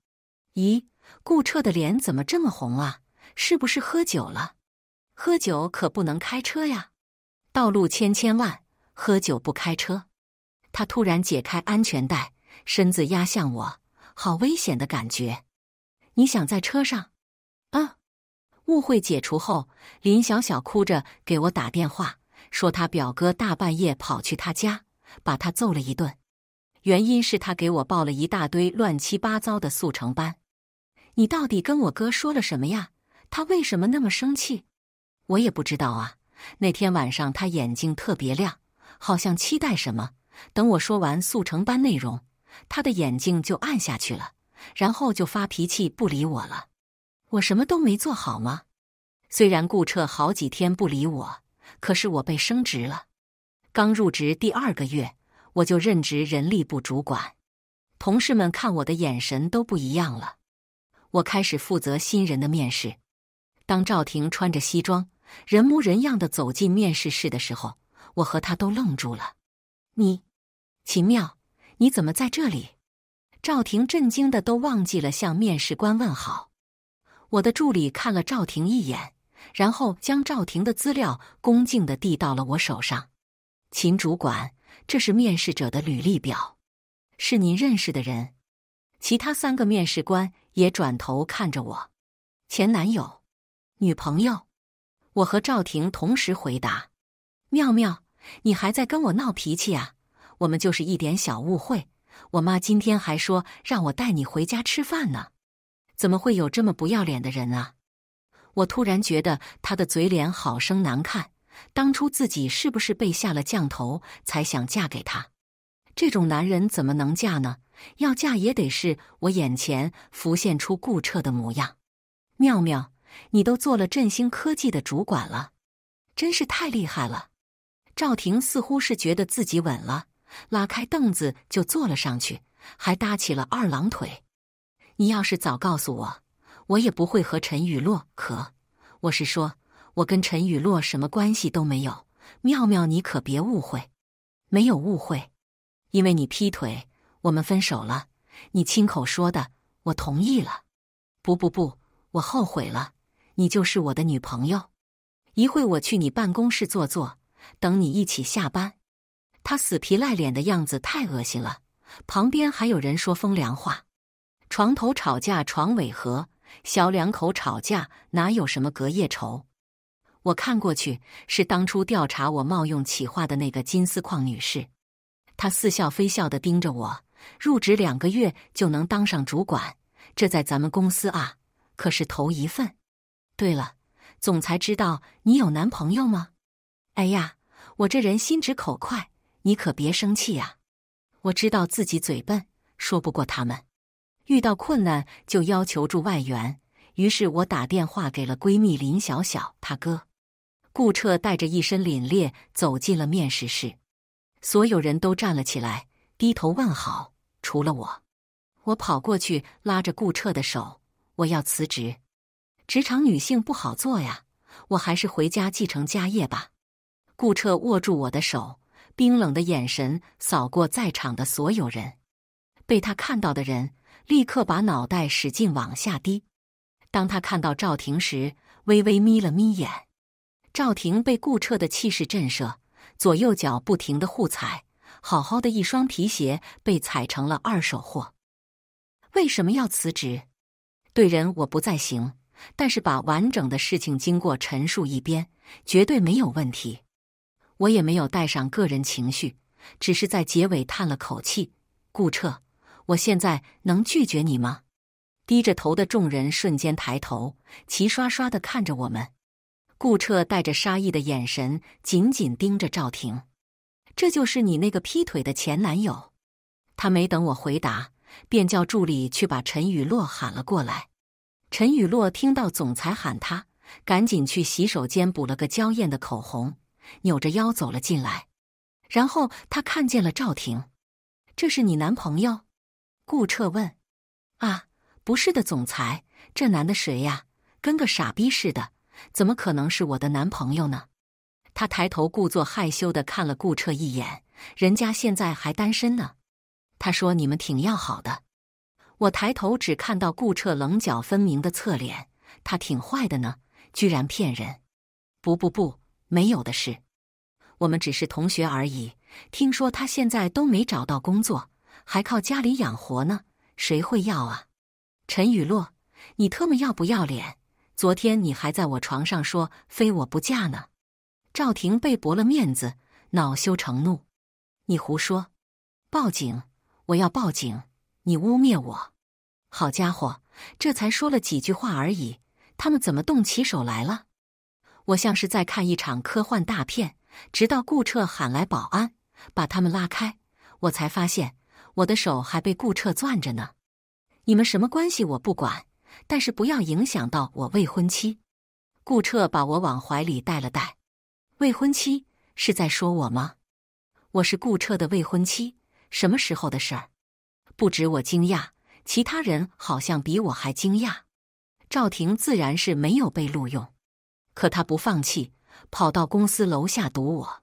咦，顾彻的脸怎么这么红啊？是不是喝酒了？喝酒可不能开车呀，道路千千万，喝酒不开车。他突然解开安全带，身子压向我。好危险的感觉！你想在车上？啊，误会解除后，林小小哭着给我打电话，说他表哥大半夜跑去他家，把他揍了一顿。原因是他给我报了一大堆乱七八糟的速成班。你到底跟我哥说了什么呀？他为什么那么生气？我也不知道啊。那天晚上他眼睛特别亮，好像期待什么。等我说完速成班内容。他的眼睛就暗下去了，然后就发脾气不理我了。我什么都没做好吗？虽然顾彻好几天不理我，可是我被升职了。刚入职第二个月，我就任职人力部主管。同事们看我的眼神都不一样了。我开始负责新人的面试。当赵婷穿着西装、人模人样的走进面试室的时候，我和他都愣住了。你，秦妙。你怎么在这里？赵婷震惊的都忘记了向面试官问好。我的助理看了赵婷一眼，然后将赵婷的资料恭敬的递到了我手上。秦主管，这是面试者的履历表，是您认识的人。其他三个面试官也转头看着我。前男友、女朋友，我和赵婷同时回答。妙妙，你还在跟我闹脾气啊？我们就是一点小误会，我妈今天还说让我带你回家吃饭呢。怎么会有这么不要脸的人啊！我突然觉得他的嘴脸好生难看。当初自己是不是被下了降头才想嫁给他？这种男人怎么能嫁呢？要嫁也得是我眼前浮现出顾彻的模样。妙妙，你都做了振兴科技的主管了，真是太厉害了。赵婷似乎是觉得自己稳了。拉开凳子就坐了上去，还搭起了二郎腿。你要是早告诉我，我也不会和陈雨洛可，我是说我跟陈雨洛什么关系都没有。妙妙，你可别误会，没有误会，因为你劈腿，我们分手了，你亲口说的，我同意了。不不不，我后悔了，你就是我的女朋友。一会我去你办公室坐坐，等你一起下班。他死皮赖脸的样子太恶心了，旁边还有人说风凉话。床头吵架床尾和，小两口吵架哪有什么隔夜仇？我看过去是当初调查我冒用企划的那个金丝框女士，她似笑非笑的盯着我。入职两个月就能当上主管，这在咱们公司啊可是头一份。对了，总裁知道你有男朋友吗？哎呀，我这人心直口快。你可别生气呀！我知道自己嘴笨，说不过他们。遇到困难就要求助外援，于是我打电话给了闺蜜林小小，她哥顾彻带着一身凛冽走进了面试室，所有人都站了起来，低头问好，除了我。我跑过去拉着顾彻的手，我要辞职。职场女性不好做呀，我还是回家继承家业吧。顾彻握住我的手。冰冷的眼神扫过在场的所有人，被他看到的人立刻把脑袋使劲往下低。当他看到赵婷时，微微眯了眯眼。赵婷被顾彻的气势震慑，左右脚不停的互踩，好好的一双皮鞋被踩成了二手货。为什么要辞职？对人我不在行，但是把完整的事情经过陈述一遍，绝对没有问题。我也没有带上个人情绪，只是在结尾叹了口气。顾彻，我现在能拒绝你吗？低着头的众人瞬间抬头，齐刷刷的看着我们。顾彻带着杀意的眼神紧紧盯着赵婷，这就是你那个劈腿的前男友。他没等我回答，便叫助理去把陈雨洛喊了过来。陈雨洛听到总裁喊他，赶紧去洗手间补了个娇艳的口红。扭着腰走了进来，然后他看见了赵婷。这是你男朋友？顾彻问。啊，不是的，总裁，这男的谁呀？跟个傻逼似的，怎么可能是我的男朋友呢？他抬头故作害羞的看了顾彻一眼，人家现在还单身呢。他说你们挺要好的。我抬头只看到顾彻棱角分明的侧脸，他挺坏的呢，居然骗人！不不不。没有的事，我们只是同学而已。听说他现在都没找到工作，还靠家里养活呢，谁会要啊？陈雨洛，你特么要不要脸？昨天你还在我床上说非我不嫁呢。赵婷被驳了面子，恼羞成怒。你胡说！报警！我要报警！你污蔑我！好家伙，这才说了几句话而已，他们怎么动起手来了？我像是在看一场科幻大片，直到顾彻喊来保安把他们拉开，我才发现我的手还被顾彻攥着呢。你们什么关系？我不管，但是不要影响到我未婚妻。顾彻把我往怀里带了带，未婚妻是在说我吗？我是顾彻的未婚妻，什么时候的事儿？不止我惊讶，其他人好像比我还惊讶。赵婷自然是没有被录用。可他不放弃，跑到公司楼下堵我，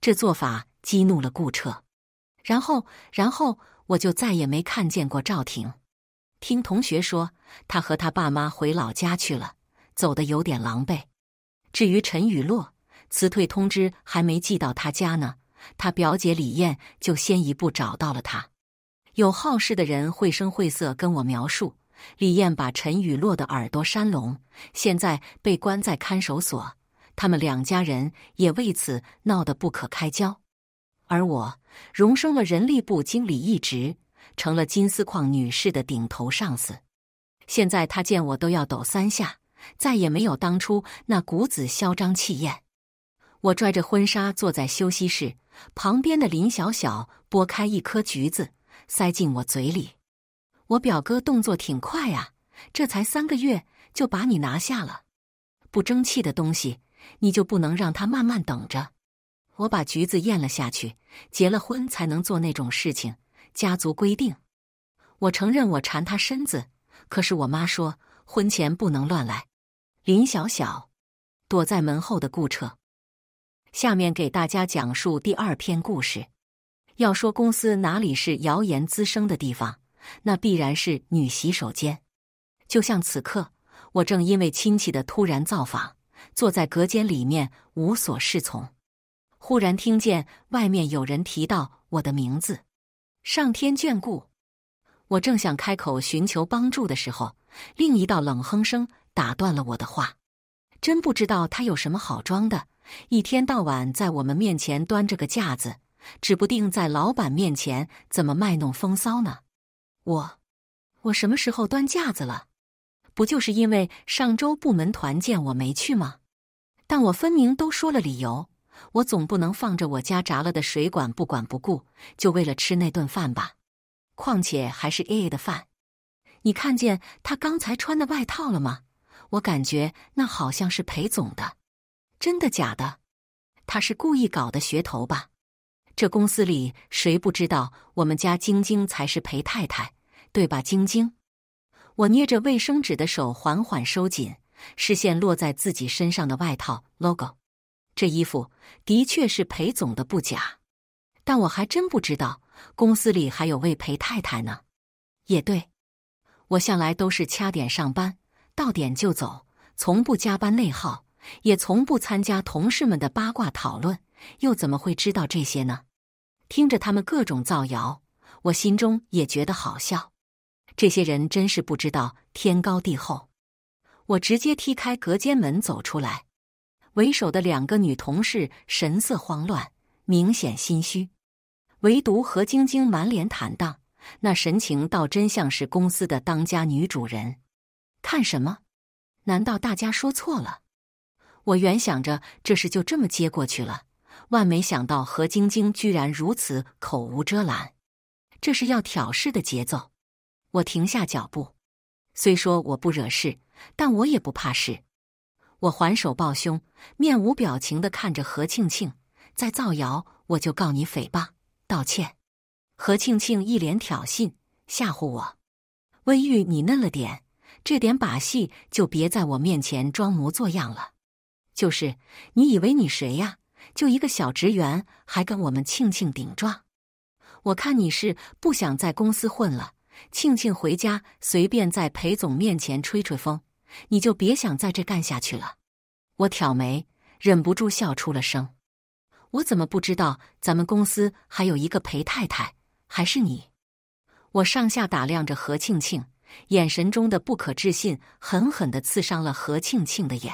这做法激怒了顾彻。然后，然后我就再也没看见过赵婷。听同学说，他和他爸妈回老家去了，走得有点狼狈。至于陈雨洛，辞退通知还没寄到他家呢，他表姐李艳就先一步找到了他。有好事的人绘声绘色跟我描述。李艳把陈雨洛的耳朵扇聋，现在被关在看守所。他们两家人也为此闹得不可开交。而我荣升了人力部经理一职，成了金丝矿女士的顶头上司。现在她见我都要抖三下，再也没有当初那股子嚣张气焰。我拽着婚纱坐在休息室，旁边的林小小剥开一颗橘子，塞进我嘴里。我表哥动作挺快啊，这才三个月就把你拿下了，不争气的东西，你就不能让他慢慢等着？我把橘子咽了下去，结了婚才能做那种事情，家族规定。我承认我馋他身子，可是我妈说婚前不能乱来。林小小躲在门后的顾彻，下面给大家讲述第二篇故事。要说公司哪里是谣言滋生的地方？那必然是女洗手间，就像此刻，我正因为亲戚的突然造访，坐在隔间里面无所适从。忽然听见外面有人提到我的名字，上天眷顾，我正想开口寻求帮助的时候，另一道冷哼声打断了我的话。真不知道他有什么好装的，一天到晚在我们面前端着个架子，指不定在老板面前怎么卖弄风骚呢。我，我什么时候端架子了？不就是因为上周部门团建我没去吗？但我分明都说了理由，我总不能放着我家炸了的水管不管不顾，就为了吃那顿饭吧？况且还是 A 的饭。你看见他刚才穿的外套了吗？我感觉那好像是裴总的。真的假的？他是故意搞的噱头吧？这公司里谁不知道我们家晶晶才是裴太太？对吧，晶晶？我捏着卫生纸的手缓缓收紧，视线落在自己身上的外套 logo。这衣服的确是裴总的不假，但我还真不知道公司里还有位裴太太呢。也对，我向来都是掐点上班，到点就走，从不加班内耗，也从不参加同事们的八卦讨论，又怎么会知道这些呢？听着他们各种造谣，我心中也觉得好笑。这些人真是不知道天高地厚，我直接踢开隔间门走出来。为首的两个女同事神色慌乱，明显心虚。唯独何晶晶满脸坦荡，那神情倒真像是公司的当家女主人。看什么？难道大家说错了？我原想着这事就这么接过去了，万没想到何晶晶居然如此口无遮拦，这是要挑事的节奏。我停下脚步，虽说我不惹事，但我也不怕事。我还手抱胸，面无表情的看着何庆庆，在造谣我就告你诽谤。道歉。何庆庆一脸挑衅，吓唬我：“温玉，你嫩了点，这点把戏就别在我面前装模作样了。”就是你以为你谁呀？就一个小职员，还跟我们庆庆顶撞？我看你是不想在公司混了。庆庆回家随便在裴总面前吹吹风，你就别想在这干下去了。我挑眉，忍不住笑出了声。我怎么不知道咱们公司还有一个裴太太？还是你？我上下打量着何庆庆，眼神中的不可置信狠狠地刺伤了何庆庆的眼。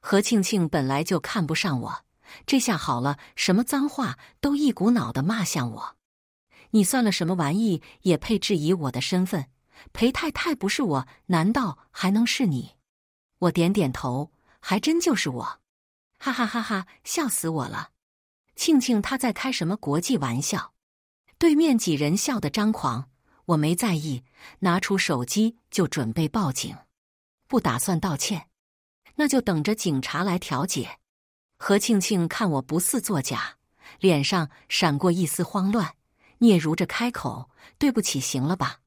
何庆庆本来就看不上我，这下好了，什么脏话都一股脑的骂向我。你算了什么玩意也配质疑我的身份？裴太太不是我，难道还能是你？我点点头，还真就是我，哈哈哈哈，笑死我了！庆庆他在开什么国际玩笑？对面几人笑得张狂，我没在意，拿出手机就准备报警，不打算道歉，那就等着警察来调解。何庆庆看我不似作假，脸上闪过一丝慌乱。嗫嚅着开口：“对不起，行了吧？”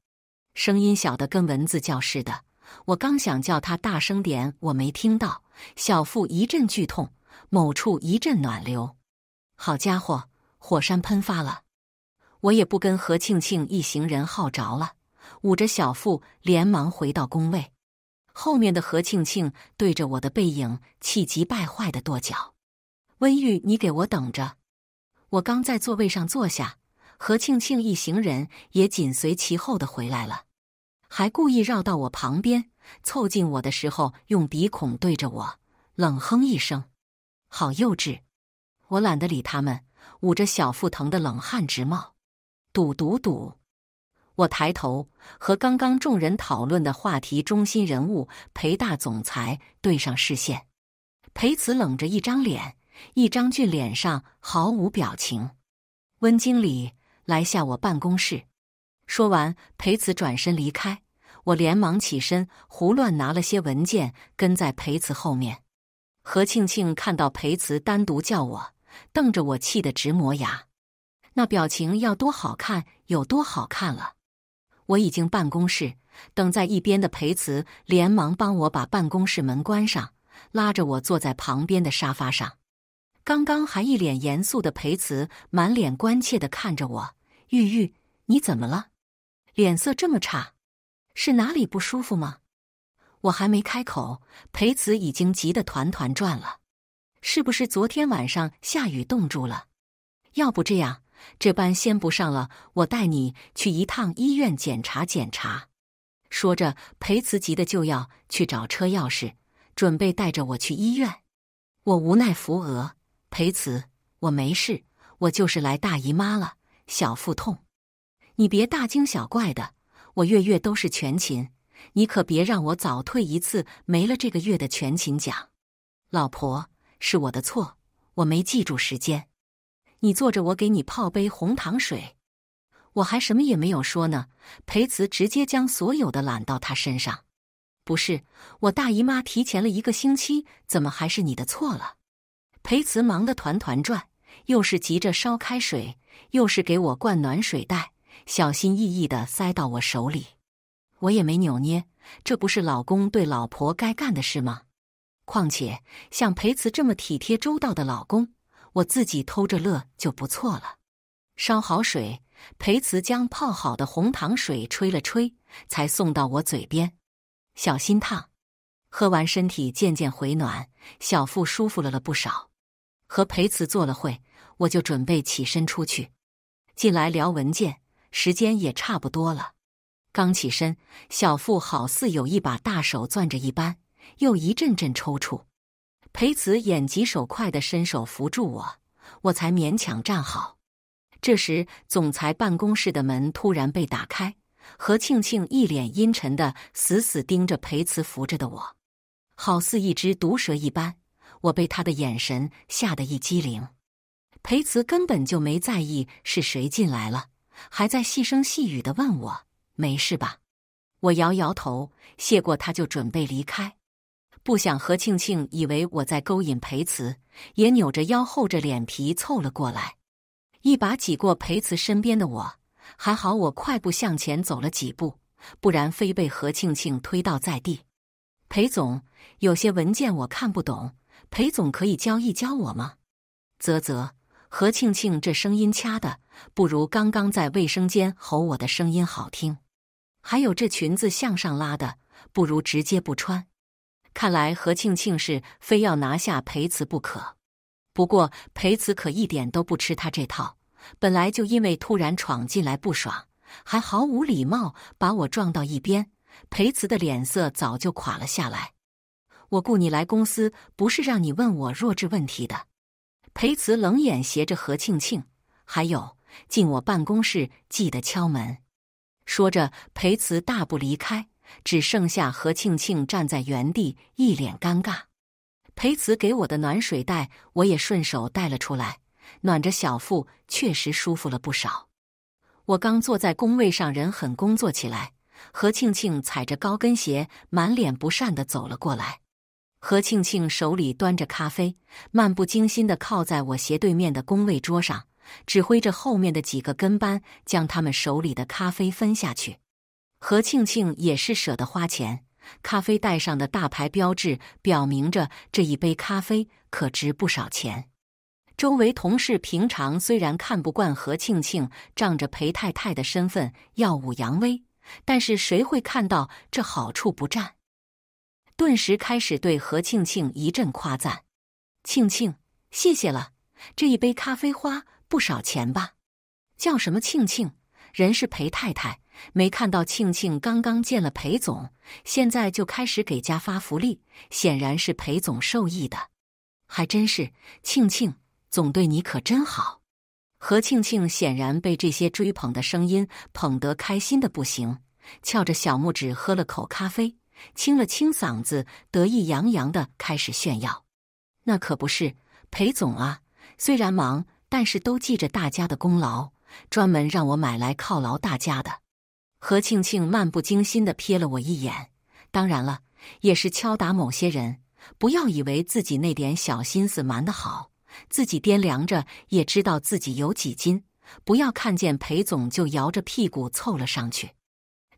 声音小的跟蚊子叫似的。我刚想叫他大声点，我没听到，小腹一阵剧痛，某处一阵暖流。好家伙，火山喷发了！我也不跟何庆庆一行人耗着了，捂着小腹，连忙回到工位。后面的何庆庆对着我的背影气急败坏的跺脚：“温玉，你给我等着！”我刚在座位上坐下。何庆庆一行人也紧随其后的回来了，还故意绕到我旁边，凑近我的时候用鼻孔对着我，冷哼一声：“好幼稚。”我懒得理他们，捂着小腹疼的冷汗直冒。赌赌赌！我抬头和刚刚众人讨论的话题中心人物裴大总裁对上视线，裴慈冷着一张脸，一张俊脸上毫无表情，温经理。来下我办公室。说完，裴慈转身离开。我连忙起身，胡乱拿了些文件，跟在裴慈后面。何庆庆看到裴慈单独叫我，瞪着我，气得直磨牙，那表情要多好看有多好看了。我已经办公室，等在一边的裴慈连忙帮我把办公室门关上，拉着我坐在旁边的沙发上。刚刚还一脸严肃的裴慈，满脸关切的看着我：“玉玉，你怎么了？脸色这么差，是哪里不舒服吗？”我还没开口，裴慈已经急得团团转了。“是不是昨天晚上下雨冻住了？要不这样，这班先不上了，我带你去一趟医院检查检查。”说着，裴慈急的就要去找车钥匙，准备带着我去医院。我无奈扶额。裴慈，我没事，我就是来大姨妈了，小腹痛。你别大惊小怪的，我月月都是全勤，你可别让我早退一次没了这个月的全勤奖。老婆，是我的错，我没记住时间。你坐着，我给你泡杯红糖水。我还什么也没有说呢，裴慈直接将所有的揽到他身上。不是，我大姨妈提前了一个星期，怎么还是你的错了？裴慈忙得团团转，又是急着烧开水，又是给我灌暖水袋，小心翼翼地塞到我手里。我也没扭捏，这不是老公对老婆该干的事吗？况且像裴慈这么体贴周到的老公，我自己偷着乐就不错了。烧好水，裴慈将泡好的红糖水吹了吹，才送到我嘴边。小心烫！喝完，身体渐渐回暖，小腹舒服了了不少。和裴慈坐了会，我就准备起身出去。进来聊文件，时间也差不多了。刚起身，小腹好似有一把大手攥着一般，又一阵阵抽搐。裴慈眼疾手快的伸手扶住我，我才勉强站好。这时，总裁办公室的门突然被打开，何庆庆一脸阴沉的死死盯着裴慈扶着的我，好似一只毒蛇一般。我被他的眼神吓得一激灵，裴慈根本就没在意是谁进来了，还在细声细语的问我没事吧。我摇摇头，谢过他，就准备离开。不想何庆庆以为我在勾引裴慈，也扭着腰厚着脸皮凑了过来，一把挤过裴慈身边的我，还好我快步向前走了几步，不然非被何庆庆推倒在地。裴总，有些文件我看不懂。裴总可以教一教我吗？啧啧，何庆庆这声音掐的不如刚刚在卫生间吼我的声音好听。还有这裙子向上拉的不如直接不穿。看来何庆庆是非要拿下裴慈不可。不过裴慈可一点都不吃他这套。本来就因为突然闯进来不爽，还毫无礼貌把我撞到一边，裴慈的脸色早就垮了下来。我雇你来公司不是让你问我弱智问题的，裴慈冷眼斜着何庆庆，还有进我办公室记得敲门。说着，裴慈大步离开，只剩下何庆庆站在原地，一脸尴尬。裴慈给我的暖水袋，我也顺手带了出来，暖着小腹确实舒服了不少。我刚坐在工位上，人很工作起来，何庆庆踩着高跟鞋，满脸不善的走了过来。何庆庆手里端着咖啡，漫不经心地靠在我斜对面的工位桌上，指挥着后面的几个跟班将他们手里的咖啡分下去。何庆庆也是舍得花钱，咖啡袋上的大牌标志表明着这一杯咖啡可值不少钱。周围同事平常虽然看不惯何庆庆仗着裴太太的身份耀武扬威，但是谁会看到这好处不占？顿时开始对何庆庆一阵夸赞，庆庆，谢谢了，这一杯咖啡花不少钱吧？叫什么庆庆？人是裴太太，没看到庆庆刚刚见了裴总，现在就开始给家发福利，显然是裴总受益的，还真是，庆庆总对你可真好。何庆庆显然被这些追捧的声音捧得开心的不行，翘着小拇指喝了口咖啡。清了清嗓子，得意洋洋的开始炫耀：“那可不是裴总啊！虽然忙，但是都记着大家的功劳，专门让我买来犒劳大家的。”何庆庆漫不经心的瞥了我一眼：“当然了，也是敲打某些人，不要以为自己那点小心思瞒得好，自己掂量着也知道自己有几斤，不要看见裴总就摇着屁股凑了上去。”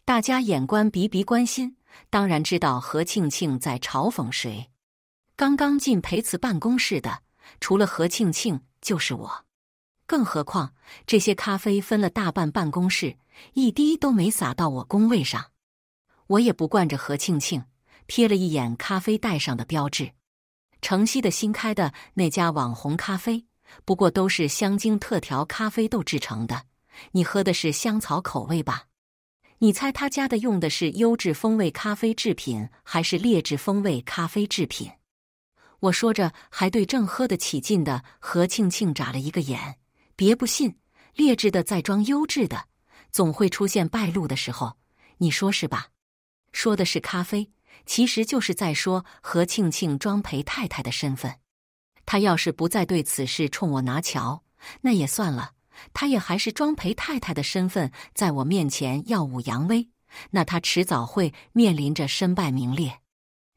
大家眼观鼻，鼻关心，当然知道何庆庆在嘲讽谁。刚刚进裴慈办公室的，除了何庆庆就是我。更何况这些咖啡分了大半办公室，一滴都没洒到我工位上。我也不惯着何庆庆，瞥了一眼咖啡袋上的标志，城西的新开的那家网红咖啡，不过都是香精特调咖啡豆制成的。你喝的是香草口味吧？你猜他家的用的是优质风味咖啡制品，还是劣质风味咖啡制品？我说着，还对正喝得起劲的何庆庆眨了一个眼。别不信，劣质的在装优质的，总会出现败露的时候。你说是吧？说的是咖啡，其实就是在说何庆庆装陪太太的身份。他要是不再对此事冲我拿桥，那也算了。他也还是庄裴太太的身份，在我面前耀武扬威，那他迟早会面临着身败名裂。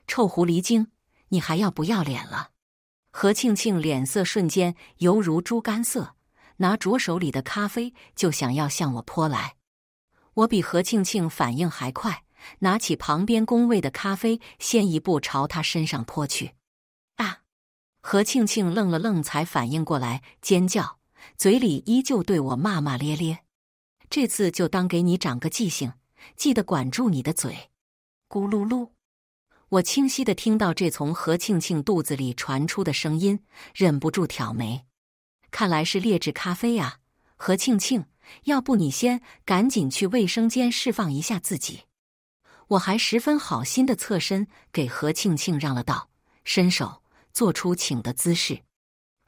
臭狐狸精，你还要不要脸了？何庆庆脸色瞬间犹如猪肝色，拿着手里的咖啡就想要向我泼来。我比何庆庆反应还快，拿起旁边工位的咖啡，先一步朝他身上泼去。啊！何庆庆愣了愣，才反应过来，尖叫。嘴里依旧对我骂骂咧咧，这次就当给你长个记性，记得管住你的嘴。咕噜噜，我清晰的听到这从何庆庆肚子里传出的声音，忍不住挑眉，看来是劣质咖啡啊！何庆庆，要不你先赶紧去卫生间释放一下自己？我还十分好心的侧身给何庆庆让了道，伸手做出请的姿势。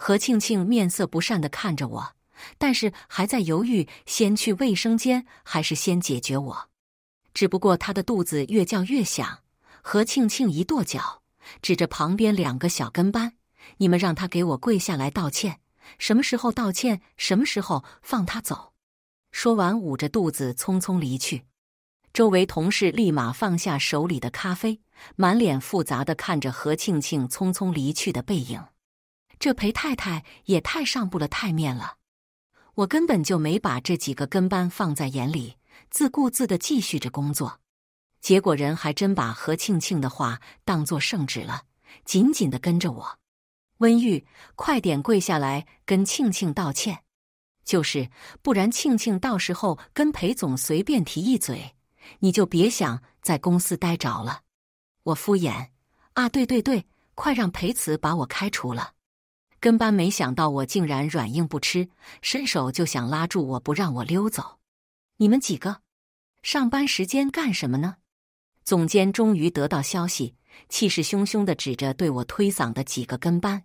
何庆庆面色不善的看着我，但是还在犹豫，先去卫生间还是先解决我。只不过他的肚子越叫越响。何庆庆一跺脚，指着旁边两个小跟班：“你们让他给我跪下来道歉，什么时候道歉，什么时候放他走。”说完，捂着肚子匆匆离去。周围同事立马放下手里的咖啡，满脸复杂的看着何庆庆匆匆离去的背影。这裴太太也太上不了台面了，我根本就没把这几个跟班放在眼里，自顾自的继续着工作。结果人还真把何庆庆的话当作圣旨了，紧紧的跟着我。温玉，快点跪下来跟庆庆道歉，就是不然庆庆到时候跟裴总随便提一嘴，你就别想在公司待着了。我敷衍啊，对对对，快让裴慈把我开除了。跟班没想到我竟然软硬不吃，伸手就想拉住我，不让我溜走。你们几个，上班时间干什么呢？总监终于得到消息，气势汹汹的指着对我推搡的几个跟班。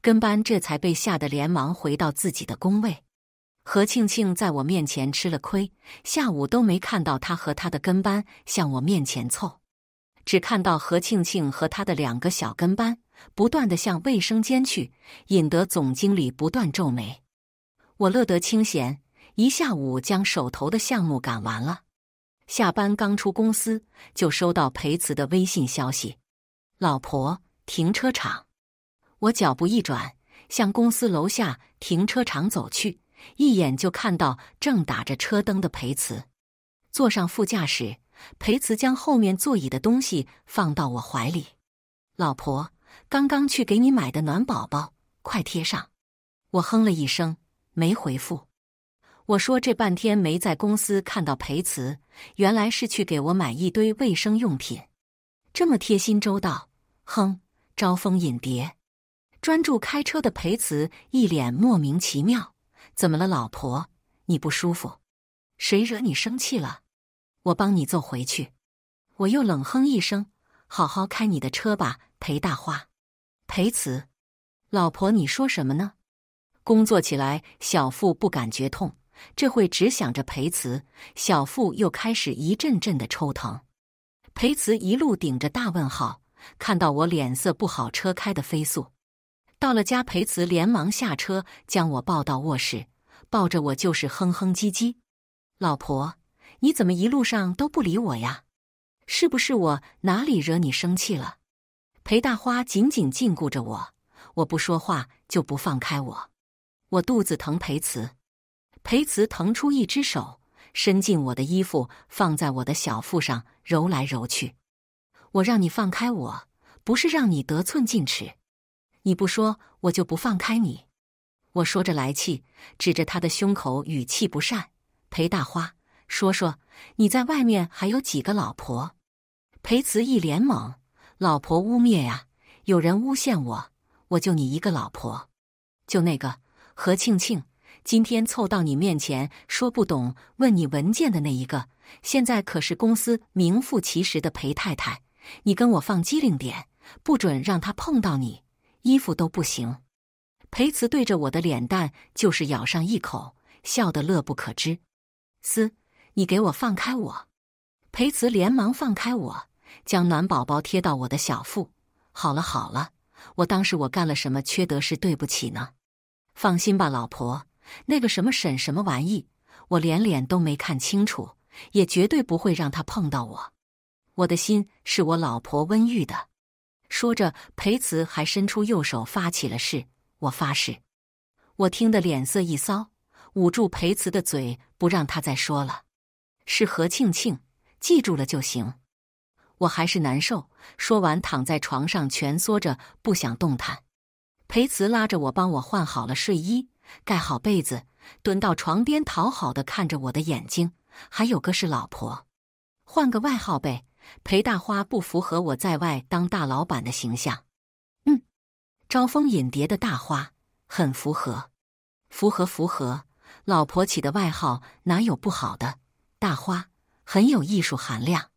跟班这才被吓得连忙回到自己的工位。何庆庆在我面前吃了亏，下午都没看到他和他的跟班向我面前凑，只看到何庆庆和他的两个小跟班。不断的向卫生间去，引得总经理不断皱眉。我乐得清闲，一下午将手头的项目赶完了。下班刚出公司，就收到裴慈的微信消息：“老婆，停车场。”我脚步一转，向公司楼下停车场走去，一眼就看到正打着车灯的裴慈。坐上副驾驶，裴慈将后面座椅的东西放到我怀里。老婆。刚刚去给你买的暖宝宝，快贴上！我哼了一声，没回复。我说这半天没在公司看到裴慈，原来是去给我买一堆卫生用品，这么贴心周到，哼，招蜂引蝶。专注开车的裴慈一脸莫名其妙：“怎么了，老婆？你不舒服？谁惹你生气了？我帮你揍回去。”我又冷哼一声：“好好开你的车吧，裴大花。”裴慈，老婆，你说什么呢？工作起来，小腹不感觉痛，这会只想着裴慈，小腹又开始一阵阵的抽疼。裴慈一路顶着大问号，看到我脸色不好，车开的飞速，到了家，裴慈连忙下车，将我抱到卧室，抱着我就是哼哼唧唧。老婆，你怎么一路上都不理我呀？是不是我哪里惹你生气了？裴大花紧紧禁锢着我，我不说话就不放开我。我肚子疼，裴慈，裴慈腾出一只手伸进我的衣服，放在我的小腹上揉来揉去。我让你放开我，不是让你得寸进尺。你不说，我就不放开你。我说着来气，指着他的胸口，语气不善。裴大花，说说你在外面还有几个老婆？裴慈一脸懵。老婆污蔑呀！有人诬陷我，我就你一个老婆，就那个何庆庆，今天凑到你面前说不懂，问你文件的那一个，现在可是公司名副其实的裴太太。你跟我放机灵点，不准让她碰到你，衣服都不行。裴慈对着我的脸蛋就是咬上一口，笑得乐不可支。嘶！你给我放开我！裴慈连忙放开我。将暖宝宝贴到我的小腹。好了好了，我当时我干了什么缺德事？对不起呢。放心吧，老婆，那个什么沈什么玩意，我连脸都没看清楚，也绝对不会让他碰到我。我的心是我老婆温玉的。说着，裴慈还伸出右手发起了誓：“我发誓。”我听得脸色一骚，捂住裴慈的嘴，不让他再说了。是何庆庆，记住了就行。我还是难受。说完，躺在床上蜷缩着，不想动弹。裴慈拉着我，帮我换好了睡衣，盖好被子，蹲到床边，讨好的看着我的眼睛。还有个是老婆，换个外号呗。裴大花不符合我在外当大老板的形象。嗯，招蜂引蝶的大花很符合，符合符合。老婆起的外号哪有不好的？大花很有艺术含量。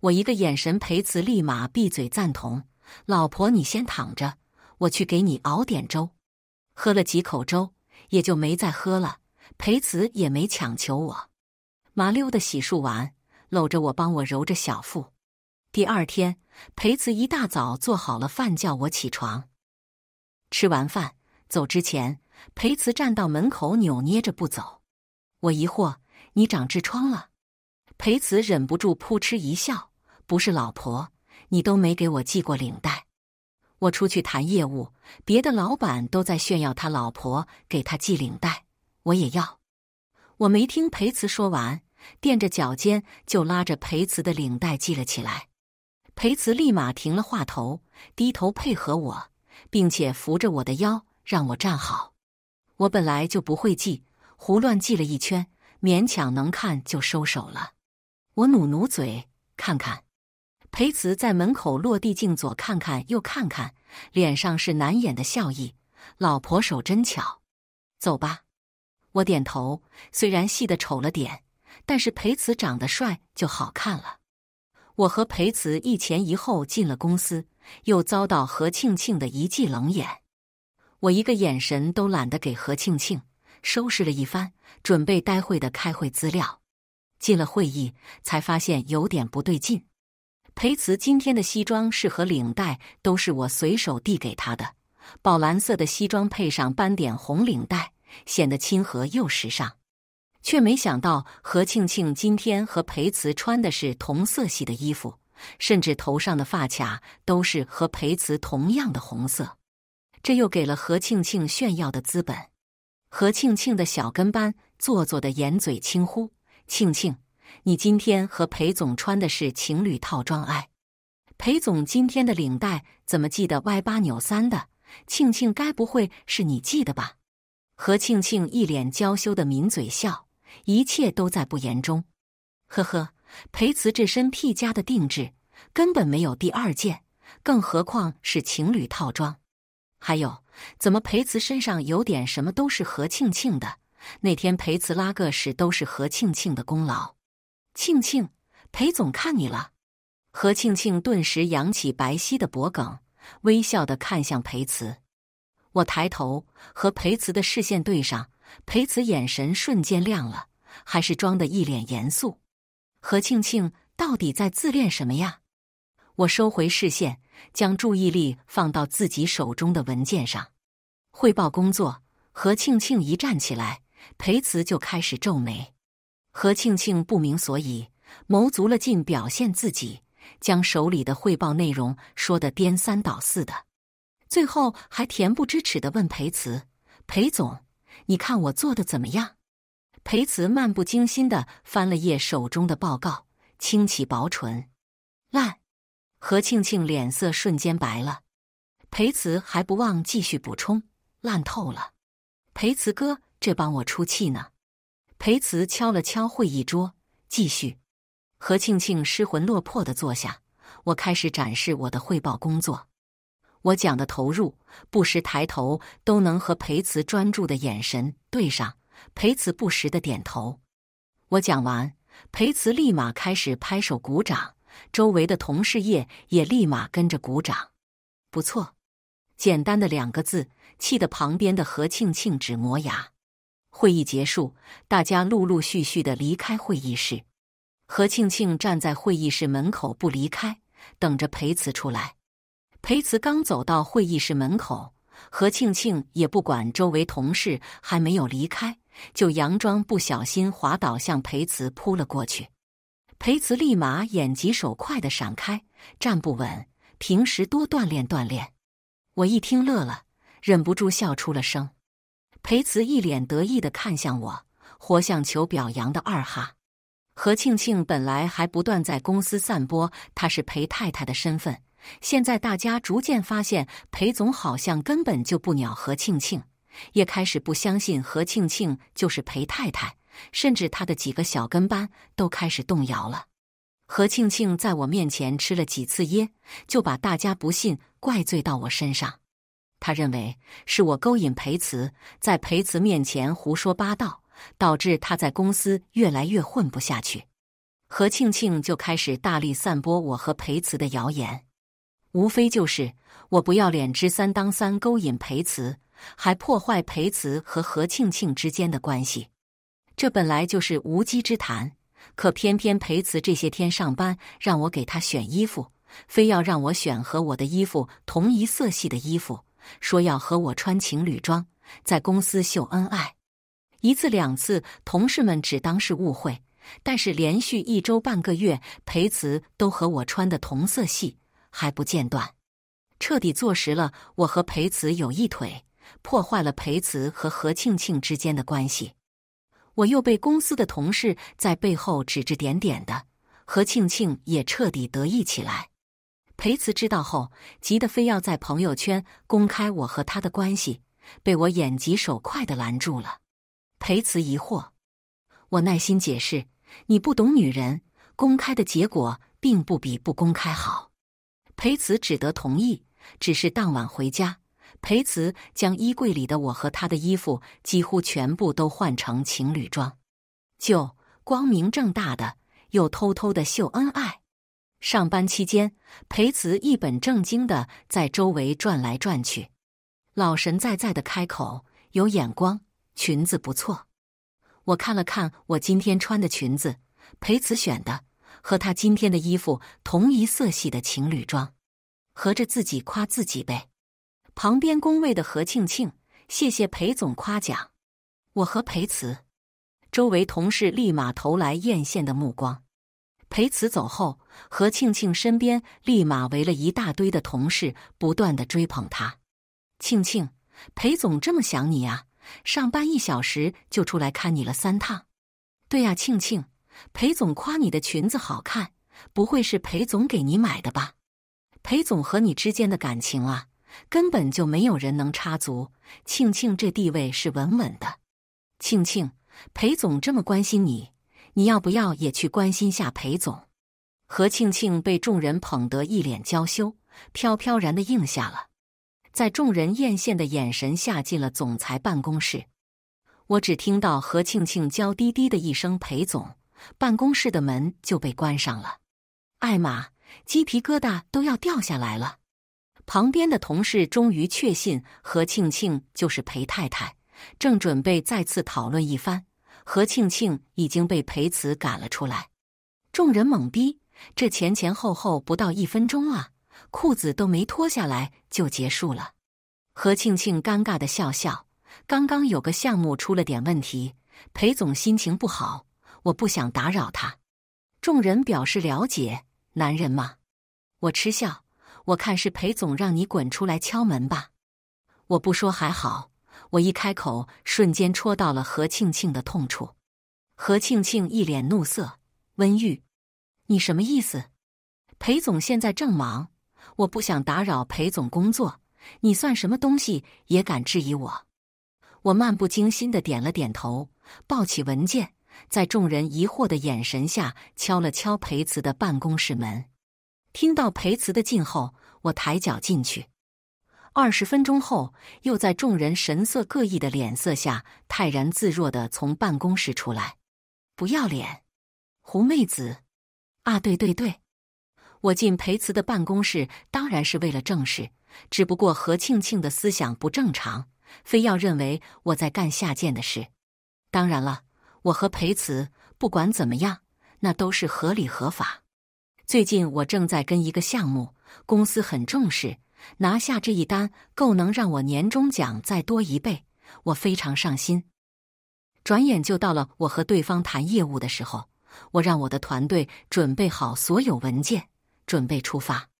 我一个眼神，裴慈立马闭嘴赞同。老婆，你先躺着，我去给你熬点粥。喝了几口粥，也就没再喝了。裴慈也没强求我，麻溜的洗漱完，搂着我帮我揉着小腹。第二天，裴慈一大早做好了饭，叫我起床。吃完饭，走之前，裴慈站到门口扭捏着不走。我疑惑，你长痔疮了？裴慈忍不住扑哧一笑：“不是老婆，你都没给我系过领带。我出去谈业务，别的老板都在炫耀他老婆给他系领带，我也要。”我没听裴慈说完，踮着脚尖就拉着裴慈的领带系了起来。裴慈立马停了话头，低头配合我，并且扶着我的腰让我站好。我本来就不会系，胡乱系了一圈，勉强能看就收手了。我努努嘴，看看，裴慈在门口落地镜左看看右看看，脸上是难掩的笑意。老婆手真巧，走吧。我点头，虽然细的丑了点，但是裴慈长得帅就好看了。我和裴慈一前一后进了公司，又遭到何庆庆的一记冷眼。我一个眼神都懒得给何庆庆，收拾了一番，准备待会的开会资料。进了会议，才发现有点不对劲。裴慈今天的西装式和领带都是我随手递给他的，宝蓝色的西装配上斑点红领带，显得亲和又时尚。却没想到何庆庆今天和裴慈穿的是同色系的衣服，甚至头上的发卡都是和裴慈同样的红色，这又给了何庆庆炫耀的资本。何庆庆的小跟班做作的掩嘴轻呼。庆庆，你今天和裴总穿的是情侣套装？哎，裴总今天的领带怎么系得歪八扭三的？庆庆，该不会是你系的吧？何庆庆一脸娇羞的抿嘴笑，一切都在不言中。呵呵，裴慈这身屁家的定制根本没有第二件，更何况是情侣套装。还有，怎么裴慈身上有点什么都是何庆庆的？那天裴辞拉个屎都是何庆庆的功劳，庆庆，裴总看你了。何庆庆顿时扬起白皙的脖梗，微笑的看向裴辞。我抬头和裴辞的视线对上，裴辞眼神瞬间亮了，还是装的一脸严肃。何庆庆到底在自恋什么呀？我收回视线，将注意力放到自己手中的文件上，汇报工作。何庆庆一站起来。裴慈就开始皱眉，何庆庆不明所以，谋足了劲表现自己，将手里的汇报内容说的颠三倒四的，最后还恬不知耻的问裴慈：“裴总，你看我做的怎么样？”裴慈漫不经心的翻了页手中的报告，轻启薄唇：“烂。”何庆庆脸色瞬间白了，裴慈还不忘继续补充：“烂透了。”裴慈哥。这帮我出气呢！裴慈敲了敲会议桌，继续。何庆庆失魂落魄地坐下。我开始展示我的汇报工作。我讲的投入，不时抬头都能和裴慈专注的眼神对上。裴慈不时的点头。我讲完，裴慈立马开始拍手鼓掌，周围的同事业也立马跟着鼓掌。不错，简单的两个字，气得旁边的何庆庆只磨牙。会议结束，大家陆陆续续的离开会议室。何庆庆站在会议室门口不离开，等着裴慈出来。裴慈刚走到会议室门口，何庆庆也不管周围同事还没有离开，就佯装不小心滑倒，向裴慈扑了过去。裴慈立马眼疾手快的闪开，站不稳，平时多锻炼锻炼。我一听乐了，忍不住笑出了声。裴慈一脸得意的看向我，活像求表扬的二哈。何庆庆本来还不断在公司散播她是裴太太的身份，现在大家逐渐发现裴总好像根本就不鸟何庆庆，也开始不相信何庆庆就是裴太太，甚至他的几个小跟班都开始动摇了。何庆庆在我面前吃了几次噎，就把大家不信怪罪到我身上。他认为是我勾引裴慈，在裴慈面前胡说八道，导致他在公司越来越混不下去。何庆庆就开始大力散播我和裴慈的谣言，无非就是我不要脸，之三当三勾引裴慈，还破坏裴慈和何庆庆之间的关系。这本来就是无稽之谈，可偏偏裴慈这些天上班让我给他选衣服，非要让我选和我的衣服同一色系的衣服。说要和我穿情侣装，在公司秀恩爱，一次两次，同事们只当是误会。但是连续一周半个月，裴慈都和我穿的同色系，还不间断，彻底坐实了我和裴慈有一腿，破坏了裴慈和何庆庆之间的关系。我又被公司的同事在背后指指点点的，何庆庆也彻底得意起来。裴慈知道后，急得非要在朋友圈公开我和他的关系，被我眼疾手快的拦住了。裴慈疑惑，我耐心解释：“你不懂女人，公开的结果并不比不公开好。”裴慈只得同意。只是当晚回家，裴慈将衣柜里的我和他的衣服几乎全部都换成情侣装，就光明正大的又偷偷的秀恩爱。上班期间，裴慈一本正经的在周围转来转去，老神在在的开口：“有眼光，裙子不错。”我看了看我今天穿的裙子，裴慈选的和他今天的衣服同一色系的情侣装，合着自己夸自己呗。旁边工位的何庆庆：“谢谢裴总夸奖。”我和裴慈，周围同事立马投来艳羡的目光。裴慈走后，何庆庆身边立马围了一大堆的同事，不断的追捧他。庆庆，裴总这么想你啊！上班一小时就出来看你了三趟。对呀，庆庆，裴总夸你的裙子好看，不会是裴总给你买的吧？裴总和你之间的感情啊，根本就没有人能插足。庆庆这地位是稳稳的。庆庆，裴总这么关心你。你要不要也去关心下裴总？何庆庆被众人捧得一脸娇羞，飘飘然的应下了，在众人艳羡的眼神下进了总裁办公室。我只听到何庆庆娇滴滴的一声“裴总”，办公室的门就被关上了。艾玛，鸡皮疙瘩都要掉下来了！旁边的同事终于确信何庆庆就是裴太太，正准备再次讨论一番。何庆庆已经被裴慈赶了出来，众人懵逼。这前前后后不到一分钟啊，裤子都没脱下来就结束了。何庆庆尴尬的笑笑：“刚刚有个项目出了点问题，裴总心情不好，我不想打扰他。”众人表示了解。男人嘛，我嗤笑：“我看是裴总让你滚出来敲门吧？我不说还好。”我一开口，瞬间戳到了何庆庆的痛处。何庆庆一脸怒色：“温玉，你什么意思？裴总现在正忙，我不想打扰裴总工作。你算什么东西，也敢质疑我？”我漫不经心的点了点头，抱起文件，在众人疑惑的眼神下，敲了敲裴慈的办公室门。听到裴慈的进后，我抬脚进去。二十分钟后，又在众人神色各异的脸色下，泰然自若的从办公室出来。不要脸，狐媚子！啊，对对对，我进裴慈的办公室当然是为了正事，只不过何庆庆的思想不正常，非要认为我在干下贱的事。当然了，我和裴慈不管怎么样，那都是合理合法。最近我正在跟一个项目，公司很重视。拿下这一单，够能让我年终奖再多一倍，我非常上心。转眼就到了我和对方谈业务的时候，我让我的团队准备好所有文件，准备出发。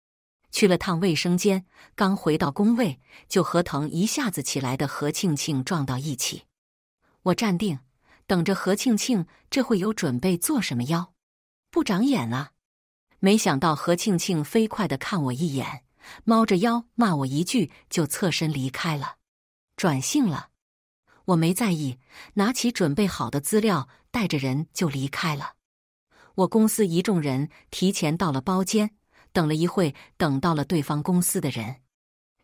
去了趟卫生间，刚回到工位，就和腾一下子起来的何庆庆撞到一起。我站定，等着何庆庆，这会有准备做什么妖，不长眼啊！没想到何庆庆飞快地看我一眼。猫着腰骂我一句，就侧身离开了。转性了，我没在意，拿起准备好的资料，带着人就离开了。我公司一众人提前到了包间，等了一会，等到了对方公司的人，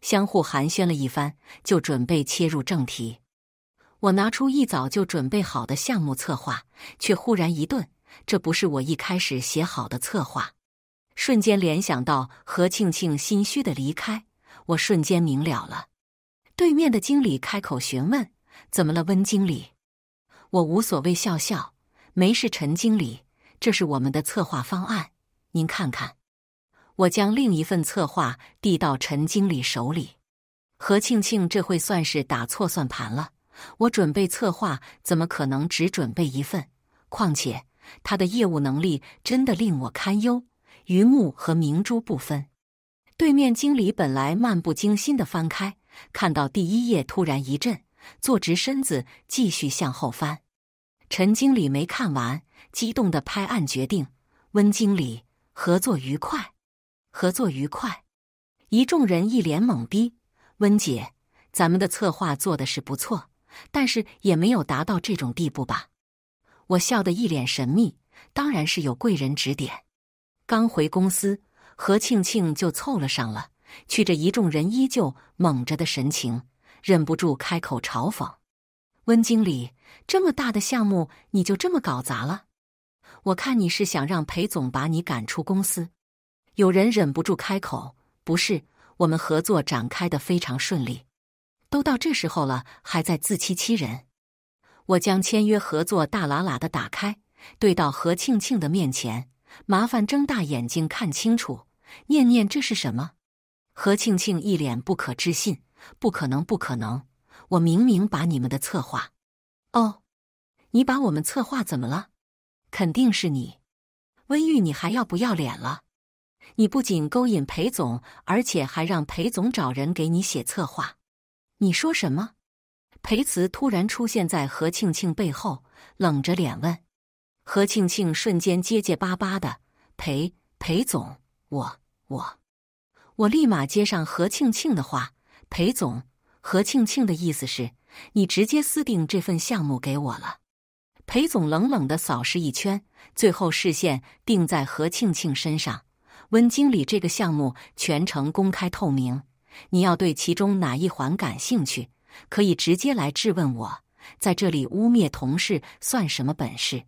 相互寒暄了一番，就准备切入正题。我拿出一早就准备好的项目策划，却忽然一顿，这不是我一开始写好的策划。瞬间联想到何庆庆心虚的离开，我瞬间明了了。对面的经理开口询问：“怎么了，温经理？”我无所谓，笑笑：“没事。”陈经理，这是我们的策划方案，您看看。我将另一份策划递到陈经理手里。何庆庆这会算是打错算盘了。我准备策划，怎么可能只准备一份？况且他的业务能力真的令我堪忧。榆木和明珠不分。对面经理本来漫不经心的翻开，看到第一页突然一震，坐直身子继续向后翻。陈经理没看完，激动的拍案决定：温经理，合作愉快，合作愉快！一众人一脸懵逼。温姐，咱们的策划做的是不错，但是也没有达到这种地步吧？我笑得一脸神秘，当然是有贵人指点。刚回公司，何庆庆就凑了上了去，这一众人依旧懵着的神情，忍不住开口嘲讽：“温经理，这么大的项目，你就这么搞砸了？我看你是想让裴总把你赶出公司。”有人忍不住开口：“不是，我们合作展开的非常顺利，都到这时候了，还在自欺欺人。”我将签约合作大喇喇的打开，对到何庆庆的面前。麻烦睁大眼睛看清楚，念念这是什么？何庆庆一脸不可置信：“不可能，不可能！我明明把你们的策划……哦，你把我们策划怎么了？肯定是你，温玉，你还要不要脸了？你不仅勾引裴总，而且还让裴总找人给你写策划。你说什么？”裴慈突然出现在何庆庆背后，冷着脸问。何庆庆瞬间结结巴巴的：“裴裴总，我我我立马接上何庆庆的话。裴总，何庆庆的意思是你直接私定这份项目给我了。”裴总冷冷的扫视一圈，最后视线定在何庆庆身上。温经理，这个项目全程公开透明，你要对其中哪一环感兴趣，可以直接来质问我，在这里污蔑同事算什么本事？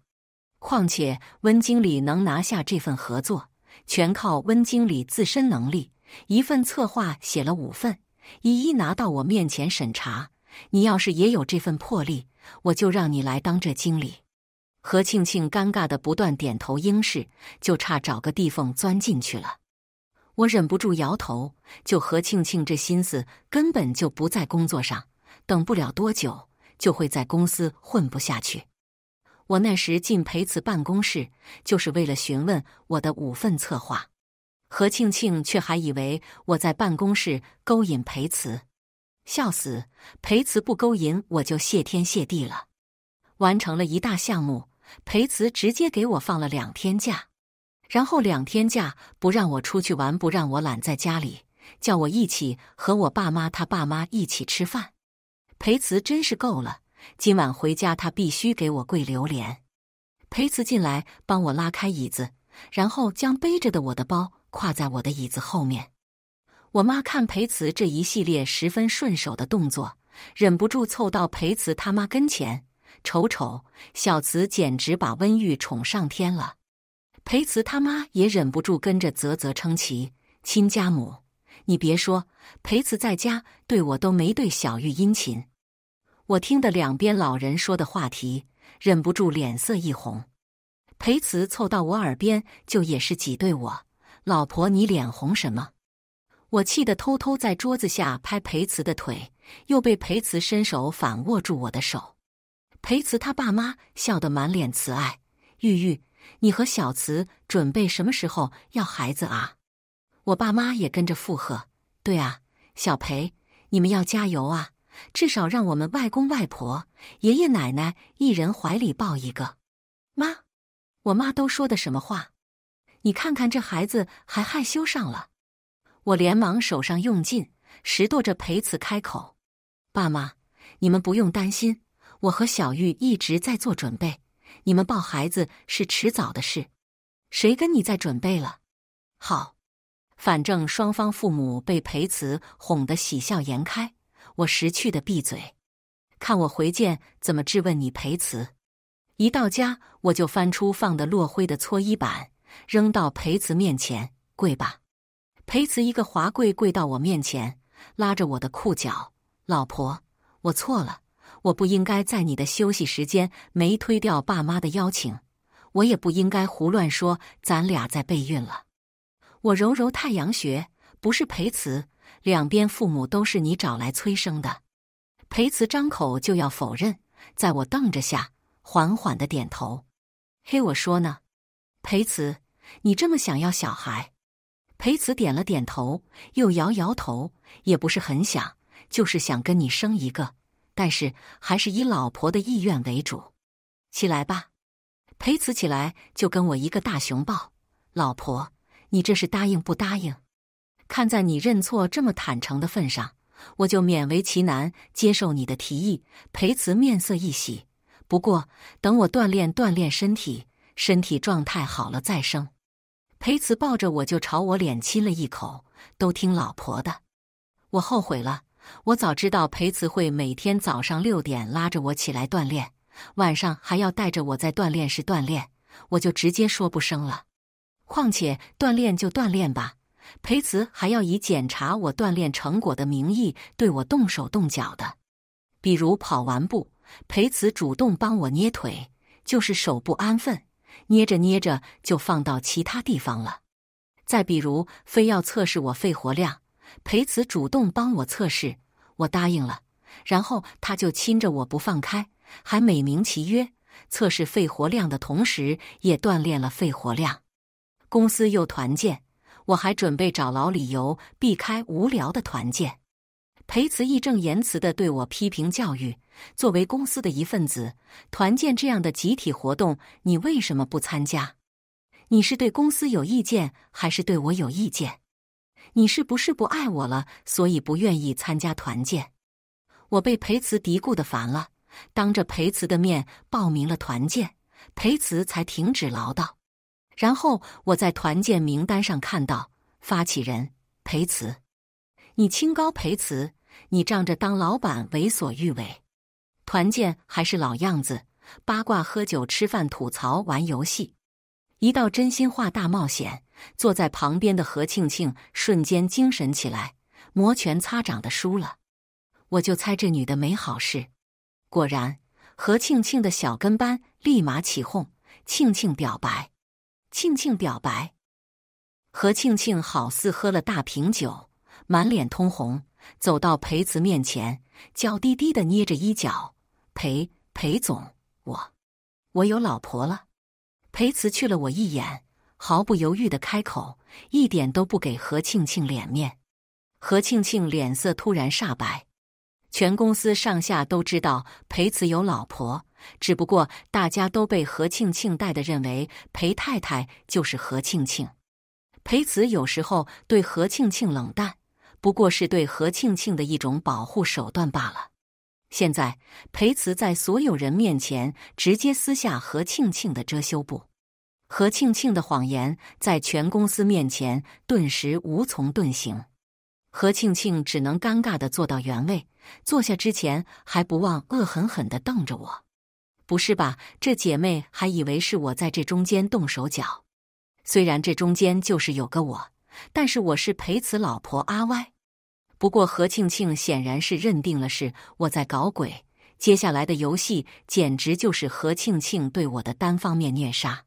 况且温经理能拿下这份合作，全靠温经理自身能力。一份策划写了五份，一一拿到我面前审查。你要是也有这份魄力，我就让你来当这经理。何庆庆尴尬的不断点头应是，就差找个地缝钻进去了。我忍不住摇头，就何庆庆这心思根本就不在工作上，等不了多久就会在公司混不下去。我那时进裴慈办公室，就是为了询问我的五份策划，何庆庆却还以为我在办公室勾引裴慈，笑死！裴慈不勾引我就谢天谢地了。完成了一大项目，裴慈直接给我放了两天假，然后两天假不让我出去玩，不让我懒在家里，叫我一起和我爸妈他爸妈一起吃饭，裴慈真是够了。今晚回家，他必须给我跪榴莲。裴慈进来，帮我拉开椅子，然后将背着的我的包挎在我的椅子后面。我妈看裴慈这一系列十分顺手的动作，忍不住凑到裴慈他妈跟前，瞅瞅小慈，简直把温玉宠上天了。裴慈他妈也忍不住跟着啧啧称奇：“亲家母，你别说，裴慈在家对我都没对小玉殷勤。”我听得两边老人说的话题，忍不住脸色一红。裴慈凑到我耳边，就也是挤兑我：“老婆，你脸红什么？”我气得偷偷在桌子下拍裴慈的腿，又被裴慈伸手反握住我的手。裴慈他爸妈笑得满脸慈爱：“玉玉，你和小慈准备什么时候要孩子啊？”我爸妈也跟着附和：“对啊，小裴，你们要加油啊！”至少让我们外公外婆、爷爷奶奶一人怀里抱一个。妈，我妈都说的什么话？你看看这孩子还害羞上了。我连忙手上用劲，拾掇着裴慈开口：“爸妈，你们不用担心，我和小玉一直在做准备，你们抱孩子是迟早的事。谁跟你在准备了？好，反正双方父母被裴慈哄得喜笑颜开。”我识趣的闭嘴，看我回见怎么质问你裴慈。一到家，我就翻出放的落灰的搓衣板，扔到裴慈面前跪吧。裴慈一个滑跪跪到我面前，拉着我的裤脚：“老婆，我错了，我不应该在你的休息时间没推掉爸妈的邀请，我也不应该胡乱说咱俩在备孕了。”我揉揉太阳穴，不是裴慈。两边父母都是你找来催生的，裴慈张口就要否认，在我瞪着下，缓缓的点头。嘿，我说呢，裴慈，你这么想要小孩？裴慈点了点头，又摇摇头，也不是很想，就是想跟你生一个，但是还是以老婆的意愿为主。起来吧，裴慈，起来就跟我一个大熊抱。老婆，你这是答应不答应？看在你认错这么坦诚的份上，我就勉为其难接受你的提议。裴慈面色一喜，不过等我锻炼锻炼身体，身体状态好了再生。裴慈抱着我就朝我脸亲了一口，都听老婆的。我后悔了，我早知道裴慈会每天早上六点拉着我起来锻炼，晚上还要带着我在锻炼室锻炼，我就直接说不生了。况且锻炼就锻炼吧。裴慈还要以检查我锻炼成果的名义对我动手动脚的，比如跑完步，裴慈主动帮我捏腿，就是手不安分，捏着捏着就放到其他地方了。再比如非要测试我肺活量，裴慈主动帮我测试，我答应了，然后他就亲着我不放开，还美名其曰测试肺活量的同时也锻炼了肺活量。公司又团建。我还准备找老理由避开无聊的团建。裴慈义正言辞的对我批评教育：“作为公司的一份子，团建这样的集体活动，你为什么不参加？你是对公司有意见，还是对我有意见？你是不是不爱我了，所以不愿意参加团建？”我被裴慈嘀咕的烦了，当着裴慈的面报名了团建，裴慈才停止唠叨。然后我在团建名单上看到发起人裴慈，你清高裴慈，你仗着当老板为所欲为，团建还是老样子，八卦、喝酒、吃饭、吐槽、玩游戏。一到真心话大冒险，坐在旁边的何庆庆瞬间精神起来，摩拳擦掌的输了。我就猜这女的没好事，果然何庆庆的小跟班立马起哄，庆庆表白。庆庆表白，何庆庆好似喝了大瓶酒，满脸通红，走到裴慈面前，娇滴滴的捏着衣角：“裴裴总，我我有老婆了。”裴慈去了我一眼，毫不犹豫的开口，一点都不给何庆庆脸面。何庆庆脸色突然煞白，全公司上下都知道裴慈有老婆。只不过大家都被何庆庆带的认为裴太太就是何庆庆，裴慈有时候对何庆庆冷淡，不过是对何庆庆的一种保护手段罢了。现在裴慈在所有人面前直接撕下何庆庆的遮羞布，何庆庆的谎言在全公司面前顿时无从遁形。何庆庆只能尴尬的坐到原位，坐下之前还不忘恶狠狠的瞪着我。不是吧？这姐妹还以为是我在这中间动手脚。虽然这中间就是有个我，但是我是陪此老婆阿歪。不过何庆庆显然是认定了是我在搞鬼。接下来的游戏简直就是何庆庆对我的单方面虐杀。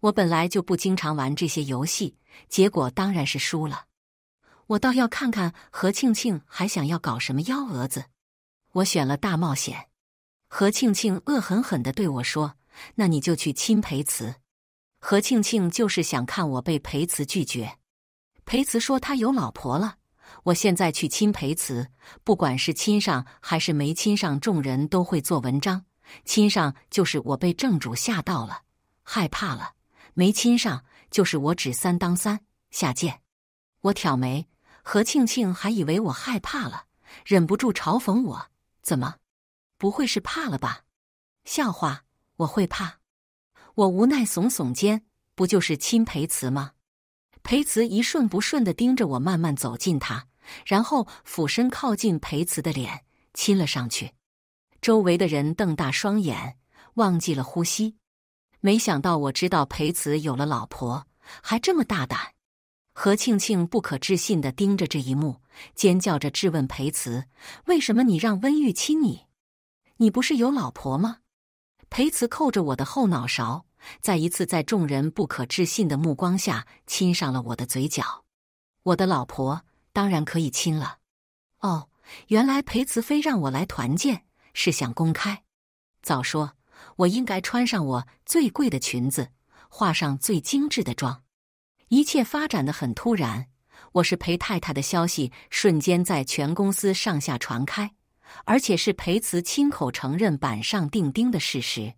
我本来就不经常玩这些游戏，结果当然是输了。我倒要看看何庆庆还想要搞什么幺蛾子。我选了大冒险。何庆庆恶狠狠地对我说：“那你就去亲裴慈。”何庆庆就是想看我被裴慈拒绝。裴慈说他有老婆了。我现在去亲裴慈，不管是亲上还是没亲上，众人都会做文章。亲上就是我被正主吓到了，害怕了；没亲上就是我指三当三，下贱。我挑眉，何庆庆还以为我害怕了，忍不住嘲讽我：“怎么？”不会是怕了吧？笑话，我会怕？我无奈耸耸肩，不就是亲裴慈吗？裴慈一顺不顺的盯着我，慢慢走近他，然后俯身靠近裴慈的脸，亲了上去。周围的人瞪大双眼，忘记了呼吸。没想到我知道裴慈有了老婆，还这么大胆。何庆庆不可置信的盯着这一幕，尖叫着质问裴慈：“为什么你让温玉亲你？”你不是有老婆吗？裴慈扣着我的后脑勺，在一次在众人不可置信的目光下亲上了我的嘴角。我的老婆当然可以亲了。哦，原来裴慈非让我来团建是想公开。早说，我应该穿上我最贵的裙子，画上最精致的妆。一切发展的很突然，我是裴太太的消息瞬间在全公司上下传开。而且是裴慈亲口承认，板上钉钉的事实。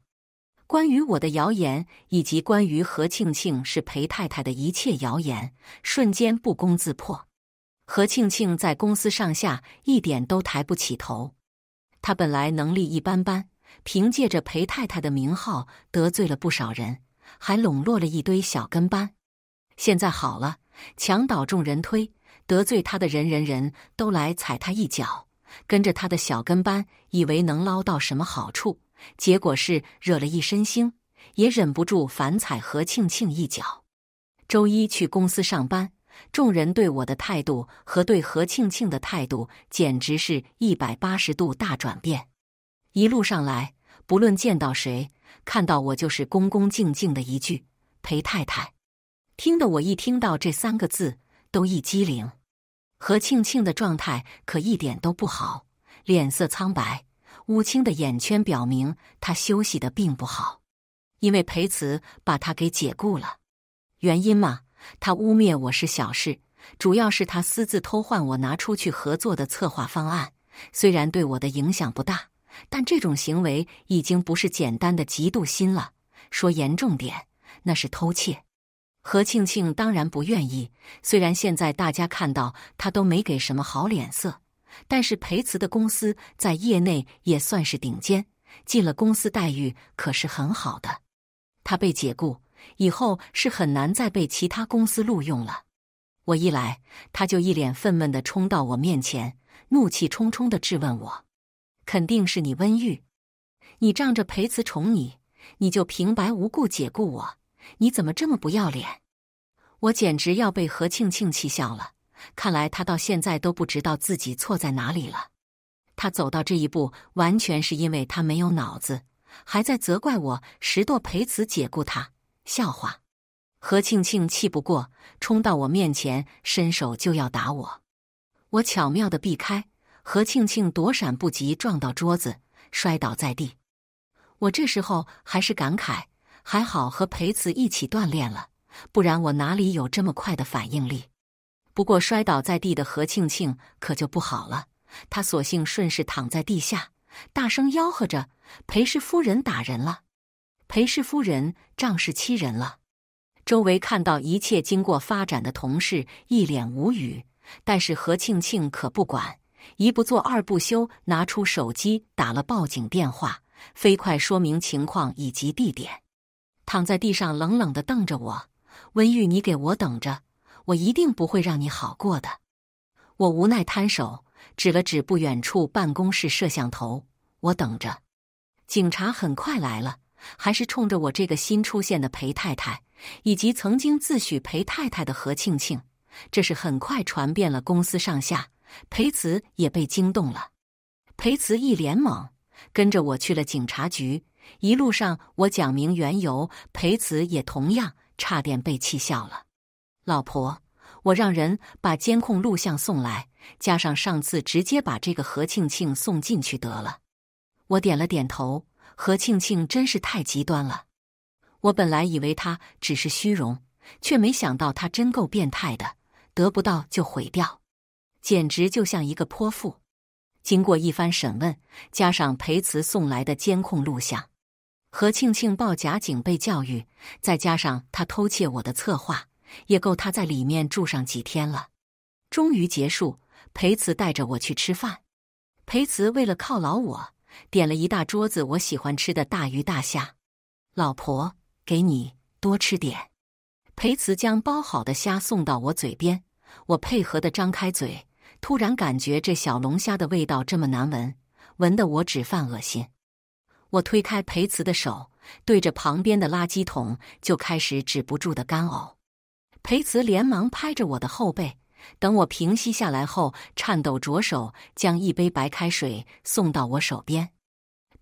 关于我的谣言，以及关于何庆庆是裴太太的一切谣言，瞬间不攻自破。何庆庆在公司上下一点都抬不起头。他本来能力一般般，凭借着裴太太的名号得罪了不少人，还笼络了一堆小跟班。现在好了，墙倒众人推，得罪他的人人人都来踩他一脚。跟着他的小跟班，以为能捞到什么好处，结果是惹了一身腥，也忍不住反踩何庆庆一脚。周一去公司上班，众人对我的态度和对何庆庆的态度，简直是一百八十度大转变。一路上来，不论见到谁，看到我就是恭恭敬敬的一句“裴太太”，听得我一听到这三个字都一激灵。何庆庆的状态可一点都不好，脸色苍白，乌青的眼圈表明他休息的并不好。因为裴慈把他给解雇了，原因嘛，他污蔑我是小事，主要是他私自偷换我拿出去合作的策划方案。虽然对我的影响不大，但这种行为已经不是简单的嫉妒心了，说严重点，那是偷窃。何庆庆当然不愿意。虽然现在大家看到他都没给什么好脸色，但是裴慈的公司在业内也算是顶尖，进了公司待遇可是很好的。他被解雇以后是很难再被其他公司录用了。我一来，他就一脸愤懑的冲到我面前，怒气冲冲地质问我：“肯定是你温玉，你仗着裴慈宠你，你就平白无故解雇我！”你怎么这么不要脸！我简直要被何庆庆气笑了。看来他到现在都不知道自己错在哪里了。他走到这一步，完全是因为他没有脑子，还在责怪我石掇陪辞解雇他，笑话！何庆庆气不过，冲到我面前，伸手就要打我。我巧妙的避开，何庆庆躲闪不及，撞到桌子，摔倒在地。我这时候还是感慨。还好和裴慈一起锻炼了，不然我哪里有这么快的反应力？不过摔倒在地的何庆庆可就不好了，他索性顺势躺在地下，大声吆喝着：“裴氏夫人打人了，裴氏夫人仗势欺人了！”周围看到一切经过发展的同事一脸无语，但是何庆庆可不管，一不做二不休，拿出手机打了报警电话，飞快说明情况以及地点。躺在地上，冷冷的瞪着我。温玉，你给我等着，我一定不会让你好过的。我无奈摊手，指了指不远处办公室摄像头，我等着。警察很快来了，还是冲着我这个新出现的裴太太，以及曾经自诩裴太太的何庆庆。这事很快传遍了公司上下，裴慈也被惊动了。裴慈一脸懵，跟着我去了警察局。一路上，我讲明缘由，裴慈也同样差点被气笑了。老婆，我让人把监控录像送来，加上上次直接把这个何庆庆送进去得了。我点了点头。何庆庆真是太极端了。我本来以为他只是虚荣，却没想到他真够变态的，得不到就毁掉，简直就像一个泼妇。经过一番审问，加上裴慈送来的监控录像。何庆庆报假警被教育，再加上他偷窃我的策划，也够他在里面住上几天了。终于结束，裴慈带着我去吃饭。裴慈为了犒劳我，点了一大桌子我喜欢吃的大鱼大虾。老婆，给你多吃点。裴慈将剥好的虾送到我嘴边，我配合的张开嘴。突然感觉这小龙虾的味道这么难闻，闻得我只犯恶心。我推开裴慈的手，对着旁边的垃圾桶就开始止不住的干呕。裴慈连忙拍着我的后背，等我平息下来后，颤抖着手将一杯白开水送到我手边。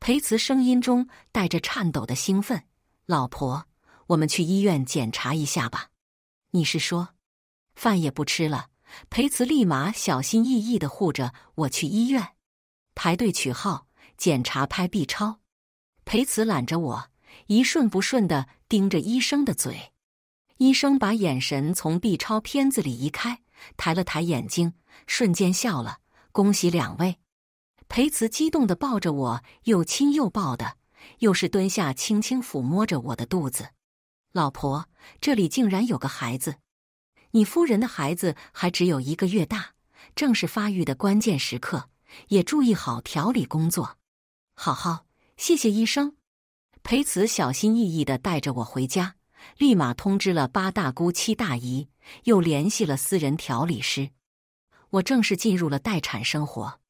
裴慈声音中带着颤抖的兴奋：“老婆，我们去医院检查一下吧。”“你是说饭也不吃了？”裴慈立马小心翼翼的护着我去医院，排队取号，检查，拍 B 超。裴慈揽着我，一顺不顺的盯着医生的嘴。医生把眼神从 B 超片子里移开，抬了抬眼睛，瞬间笑了：“恭喜两位！”裴慈激动的抱着我，又亲又抱的，又是蹲下轻轻抚摸着我的肚子。老婆，这里竟然有个孩子！你夫人的孩子还只有一个月大，正是发育的关键时刻，也注意好调理工作，好好。谢谢医生，裴慈小心翼翼的带着我回家，立马通知了八大姑七大姨，又联系了私人调理师，我正式进入了待产生活。